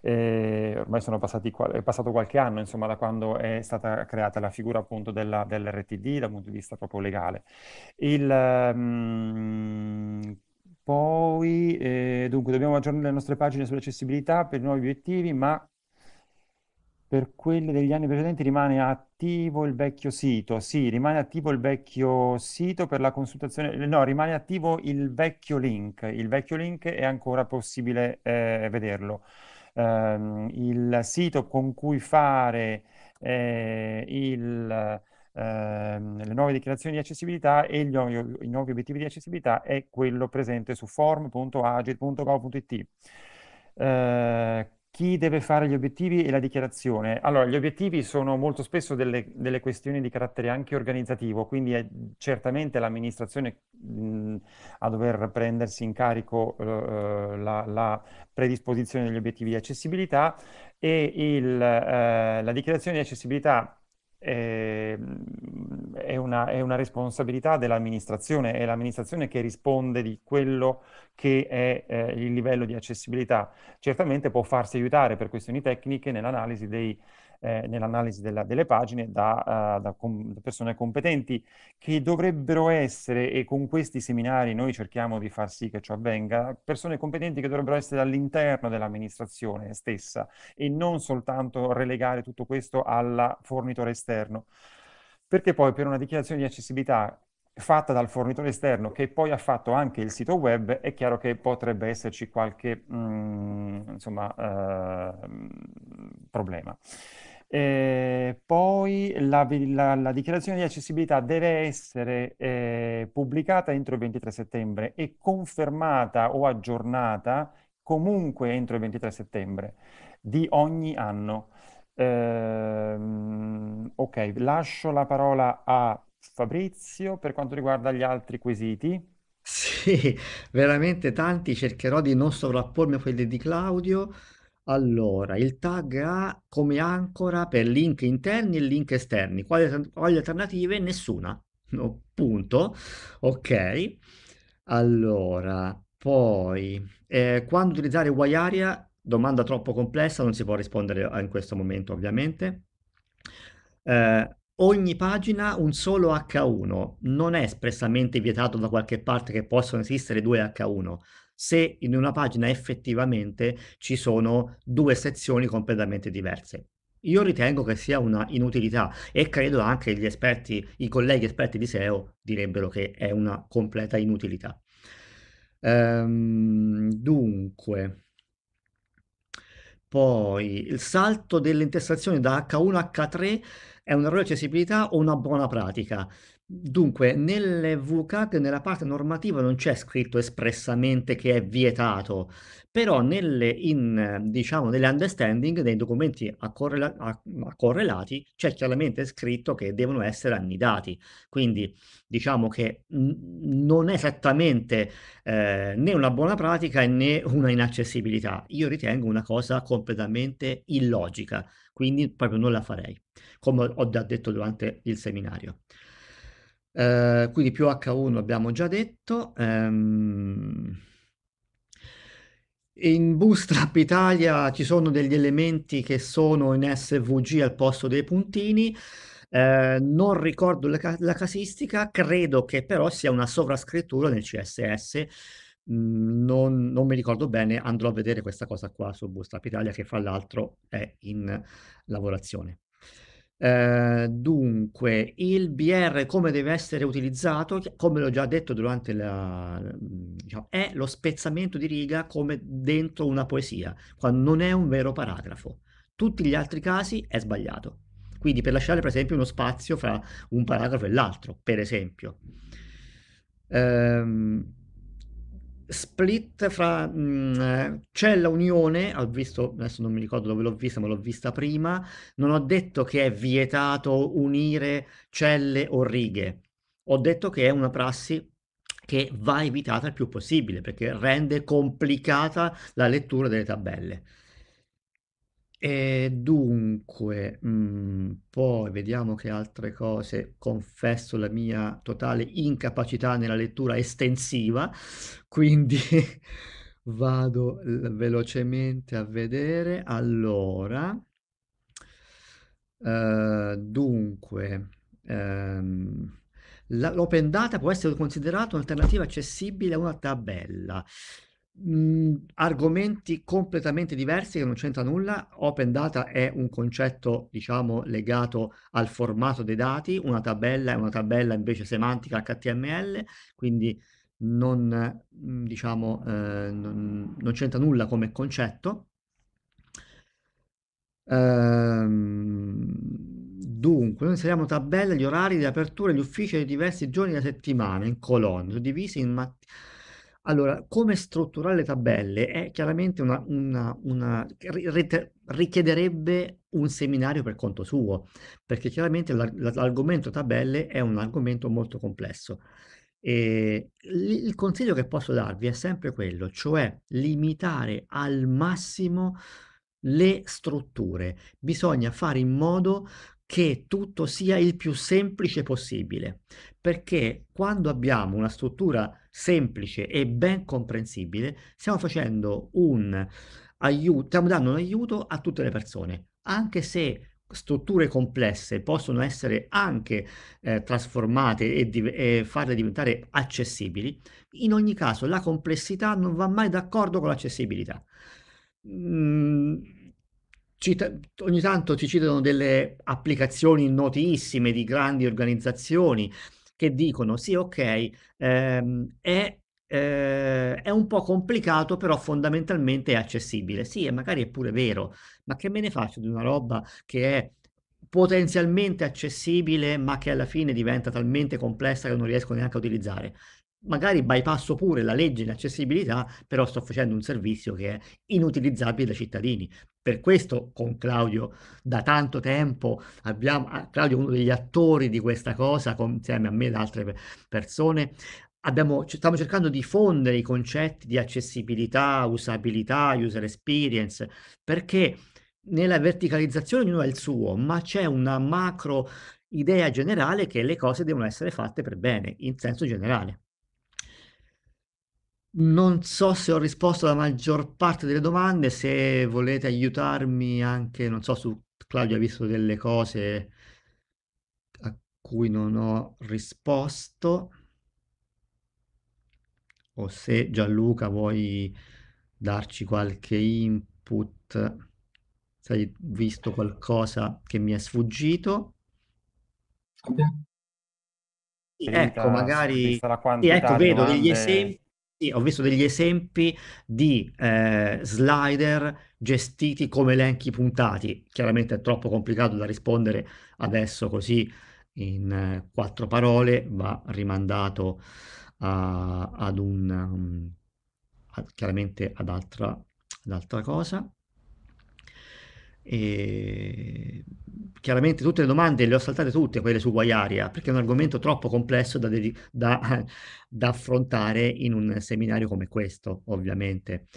eh, ormai sono passati, è passato qualche anno insomma da quando è stata creata la figura appunto della, dell'RTD dal punto di vista proprio legale. Il, um, poi, eh, dunque, dobbiamo aggiornare le nostre pagine sull'accessibilità per i nuovi obiettivi, ma per quelle degli anni precedenti rimane attivo il vecchio sito. Sì, rimane attivo il vecchio sito per la consultazione. No, rimane attivo il vecchio link. Il vecchio link è ancora possibile eh, vederlo. Um, il sito con cui fare eh, il ehm, le nuove dichiarazioni di accessibilità e gli, i nuovi obiettivi di accessibilità è quello presente su form.agit.gov.it. Eh, chi deve fare gli obiettivi e la dichiarazione? Allora, gli obiettivi sono molto spesso delle, delle questioni di carattere anche organizzativo, quindi è certamente l'amministrazione mh, a dover prendersi in carico eh, eh la, la, predisposizione degli obiettivi di accessibilità e il, eh, la dichiarazione di accessibilità una, è una responsabilità dell'amministrazione, è l'amministrazione che risponde di quello che è eh, il livello di accessibilità. Certamente può farsi aiutare per questioni tecniche nell'analisi dei, eh, nell'analisi della, delle pagine da, uh, da, com- da, persone competenti che dovrebbero essere, e con questi seminari noi cerchiamo di far sì che ciò avvenga, persone competenti che dovrebbero essere all'interno dell'amministrazione stessa e non soltanto relegare tutto questo al fornitore esterno perché poi per una dichiarazione di accessibilità fatta dal fornitore esterno che poi ha fatto anche il sito web, è chiaro che potrebbe esserci qualche mh, mm, insomma, eh, problema. Eh, poi la, la, la, dichiarazione di accessibilità deve essere eh, pubblicata entro il 23 settembre e confermata o aggiornata comunque entro il 23 settembre di ogni anno. Ehm, ok, lascio la parola a Fabrizio per quanto riguarda gli altri quesiti. Sì, veramente tanti, cercherò di non sovrappormi a quelli di Claudio. Allora, il tag ha come ancora per link interni e link esterni. Quali, quali alternative? Nessuna. No, punto. Ok. Allora, poi, eh, quando utilizzare WiAria Domanda troppo complessa, non si può rispondere in questo momento ovviamente. Eh, ogni pagina un solo H1, non è espressamente vietato da qualche parte che possono esistere due H1, se in una pagina effettivamente ci sono due sezioni completamente diverse. Io ritengo che sia una inutilità e credo anche gli esperti, i colleghi esperti di SEO direbbero che è una completa inutilità. Ehm, dunque, poi il salto dell'intestazione da H1 a H3 è un errore di accessibilità o una buona pratica? Dunque, nelle VCAT, nella parte normativa non c'è scritto espressamente che è vietato, però nelle, in, diciamo, nelle understanding, nei documenti accorrela- accorrelati, c'è chiaramente scritto che devono essere annidati. Quindi diciamo che non è esattamente eh, né una buona pratica né una inaccessibilità. Io ritengo una cosa completamente illogica, quindi proprio non la farei, come ho già detto durante il seminario. Eh, quindi più H1 abbiamo già detto. Ehm... In Bootstrap Italia ci sono degli elementi che sono in SVG al posto dei puntini. Eh, non ricordo la, la, casistica, credo che però sia una sovrascrittura nel CSS. Mm, non, non, mi ricordo bene, andrò a vedere questa cosa qua su Bootstrap Italia che fra l'altro è in lavorazione. Eh, dunque, il BR come deve essere utilizzato, come l'ho già detto durante la... Diciamo, è lo spezzamento di riga come dentro una poesia, quando non è un vero paragrafo. Tutti gli altri casi è sbagliato. Quindi per lasciare per esempio uno spazio fra un paragrafo e l'altro, per esempio. Ehm, split fra mh, mm, eh, c'è la unione, ho visto, adesso non mi ricordo dove l'ho vista, ma l'ho vista prima, non ho detto che è vietato unire celle o righe, ho detto che è una prassi che va evitata il più possibile perché rende complicata la lettura delle tabelle. E dunque, mhmm, poi vediamo che altre cose. Confesso la mia totale incapacità nella lettura estensiva, quindi vado velocemente a vedere. Allora Uhm, dunque, ehm, l'open data può essere considerato un'alternativa accessibile a una tabella mh, mhmm, argomenti completamente diversi che non c'entra nulla. Open data è un concetto, diciamo, legato al formato dei dati, una tabella è una tabella invece semantica HTML, quindi non, mhmm, diciamo, eh, non, non c'entra nulla come concetto. Ehm... Dunque, noi inseriamo tabelle, gli orari di apertura e gli uffici dei diversi giorni della settimana in colonne, suddivisi in mattina allora, come strutturare le tabelle è chiaramente una, una, una richiederebbe un seminario per conto suo, perché chiaramente l'argomento tabelle è un argomento molto complesso. E il consiglio che posso darvi è sempre quello, cioè limitare al massimo le strutture. Bisogna fare in modo che tutto sia il più semplice possibile, perché quando abbiamo una struttura semplice e ben comprensibile, stiamo facendo un aiuto, stiamo dando un aiuto a tutte le persone, anche se strutture complesse possono essere anche eh, trasformate e, div- e, farle diventare accessibili, in ogni caso la complessità non va mai d'accordo con l'accessibilità. Mm, cita- ogni tanto ci citano delle applicazioni notissime di grandi organizzazioni che dicono sì, ok, ehm, è eh, è un po' complicato, però fondamentalmente è accessibile. Sì, e magari è pure vero, ma che me ne faccio di una roba che è potenzialmente accessibile, ma che alla fine diventa talmente complessa che non riesco neanche a utilizzare magari bypasso pure la legge di accessibilità, però sto facendo un servizio che è inutilizzabile dai cittadini. Per questo con Claudio da tanto tempo abbiamo, ah, Claudio è uno degli attori di questa cosa, con, insieme a me ed altre persone, abbiamo, stiamo cercando di fondere i concetti di accessibilità, usabilità, user experience, perché nella verticalizzazione ognuno ha il suo, ma c'è una macro idea generale che le cose devono essere fatte per bene, in senso generale. Non so se ho risposto alla maggior parte delle domande, se volete aiutarmi anche, non so, su Claudio ha visto delle cose a cui non ho risposto, o se Gianluca vuoi darci qualche input, se hai visto qualcosa che mi è sfuggito. Ecco, magari... Sì, ecco, vedo domande. degli esempi ho visto degli esempi di eh, slider gestiti come elenchi puntati. Chiaramente è troppo complicato da rispondere adesso così in eh, quattro parole, va rimandato a, ad un um, a, chiaramente ad altra, ad altra cosa chiaramente tutte le domande le ho saltate tutte, quelle su Guaiaria, perché è un argomento troppo complesso da, da, da affrontare in un seminario come questo, ovviamente.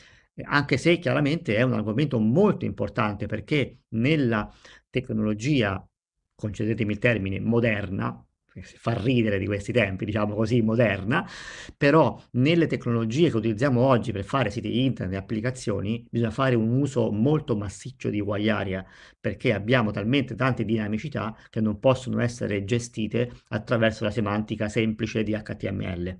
Anche se chiaramente è un argomento molto importante perché nella tecnologia, concedetemi il termine, moderna, si fa ridere di questi tempi, diciamo così, moderna, però nelle tecnologie che utilizziamo oggi per fare siti internet e applicazioni bisogna fare un uso molto massiccio di Guaiaria perché abbiamo talmente tante dinamicità che non possono essere gestite attraverso la semantica semplice di HTML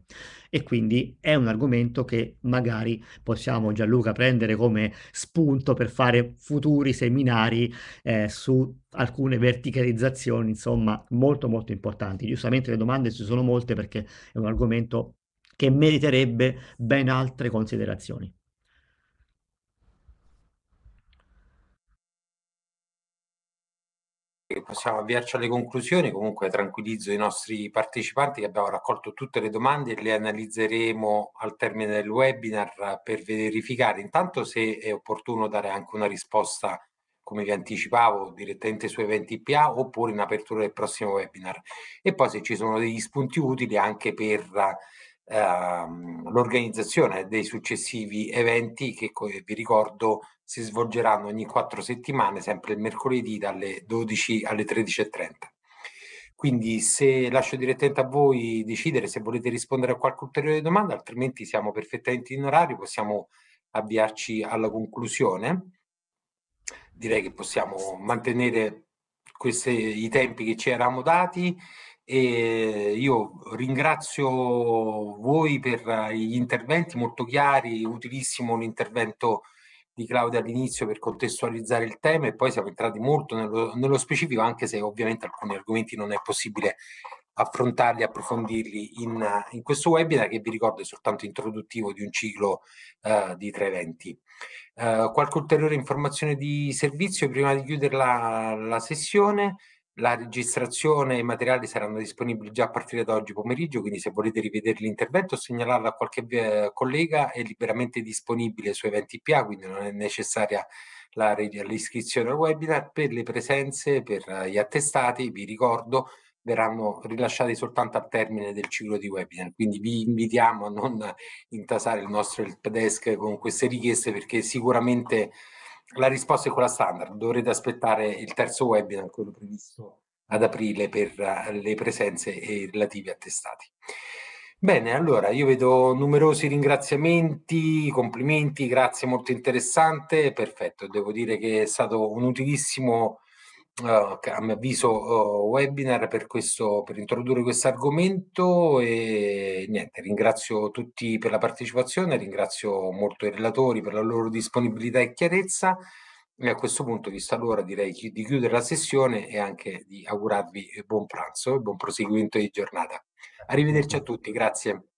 e quindi è un argomento che magari possiamo Gianluca prendere come spunto per fare futuri seminari eh, su alcune verticalizzazioni, insomma, molto molto importanti. Giustamente le domande ci sono molte perché è un argomento che meriterebbe ben altre considerazioni. possiamo avviarci alle conclusioni. Comunque tranquillizzo i nostri partecipanti che abbiamo raccolto tutte le domande e le analizzeremo al termine del webinar per verificare intanto se è opportuno dare anche una risposta come vi anticipavo, direttamente su eventi PA oppure in apertura del prossimo webinar. E poi se ci sono degli spunti utili anche per Ehm, l'organizzazione dei successivi eventi che vi ricordo si svolgeranno ogni quattro settimane, sempre il mercoledì dalle 12 alle 13.30. Quindi se lascio direttamente a voi decidere se volete rispondere a qualche ulteriore domanda, altrimenti siamo perfettamente in orario, possiamo avviarci alla conclusione. Direi che possiamo mantenere questi, i tempi che ci eravamo dati e io ringrazio voi per gli interventi molto chiari, utilissimo l'intervento di Claudia all'inizio per contestualizzare il tema e poi siamo entrati molto nello, nello specifico, anche se ovviamente alcuni argomenti non è possibile affrontarli, approfondirli in, in, questo webinar che vi ricordo è soltanto introduttivo di un ciclo uh, di tre eventi. Uh, qualche ulteriore informazione di servizio prima di chiudere la, la sessione? La registrazione e i materiali saranno disponibili già a partire da oggi pomeriggio, quindi se volete rivedere l'intervento segnalarlo a qualche eh, collega è liberamente disponibile su eventi PA, quindi non è necessaria l'iscrizione al webinar. Per le presenze, per eh, gli attestati, vi ricordo, verranno rilasciati soltanto al termine del ciclo di webinar, quindi vi invitiamo a non intasare il nostro help desk con queste richieste perché sicuramente la risposta è quella standard, dovrete aspettare il terzo webinar, quello previsto ad aprile per eh, le presenze e i relativi attestati. Bene, allora io vedo numerosi ringraziamenti, complimenti, grazie molto interessante, perfetto, devo dire che è stato un utilissimo Uh, a mio avviso uh, webinar per, questo, per introdurre questo argomento e niente, ringrazio tutti per la partecipazione, ringrazio molto i relatori per la loro disponibilità e chiarezza e a questo punto, vista l'ora, direi chi, di chiudere la sessione e anche di augurarvi eh, buon pranzo e buon proseguimento di giornata. Arrivederci a tutti, grazie.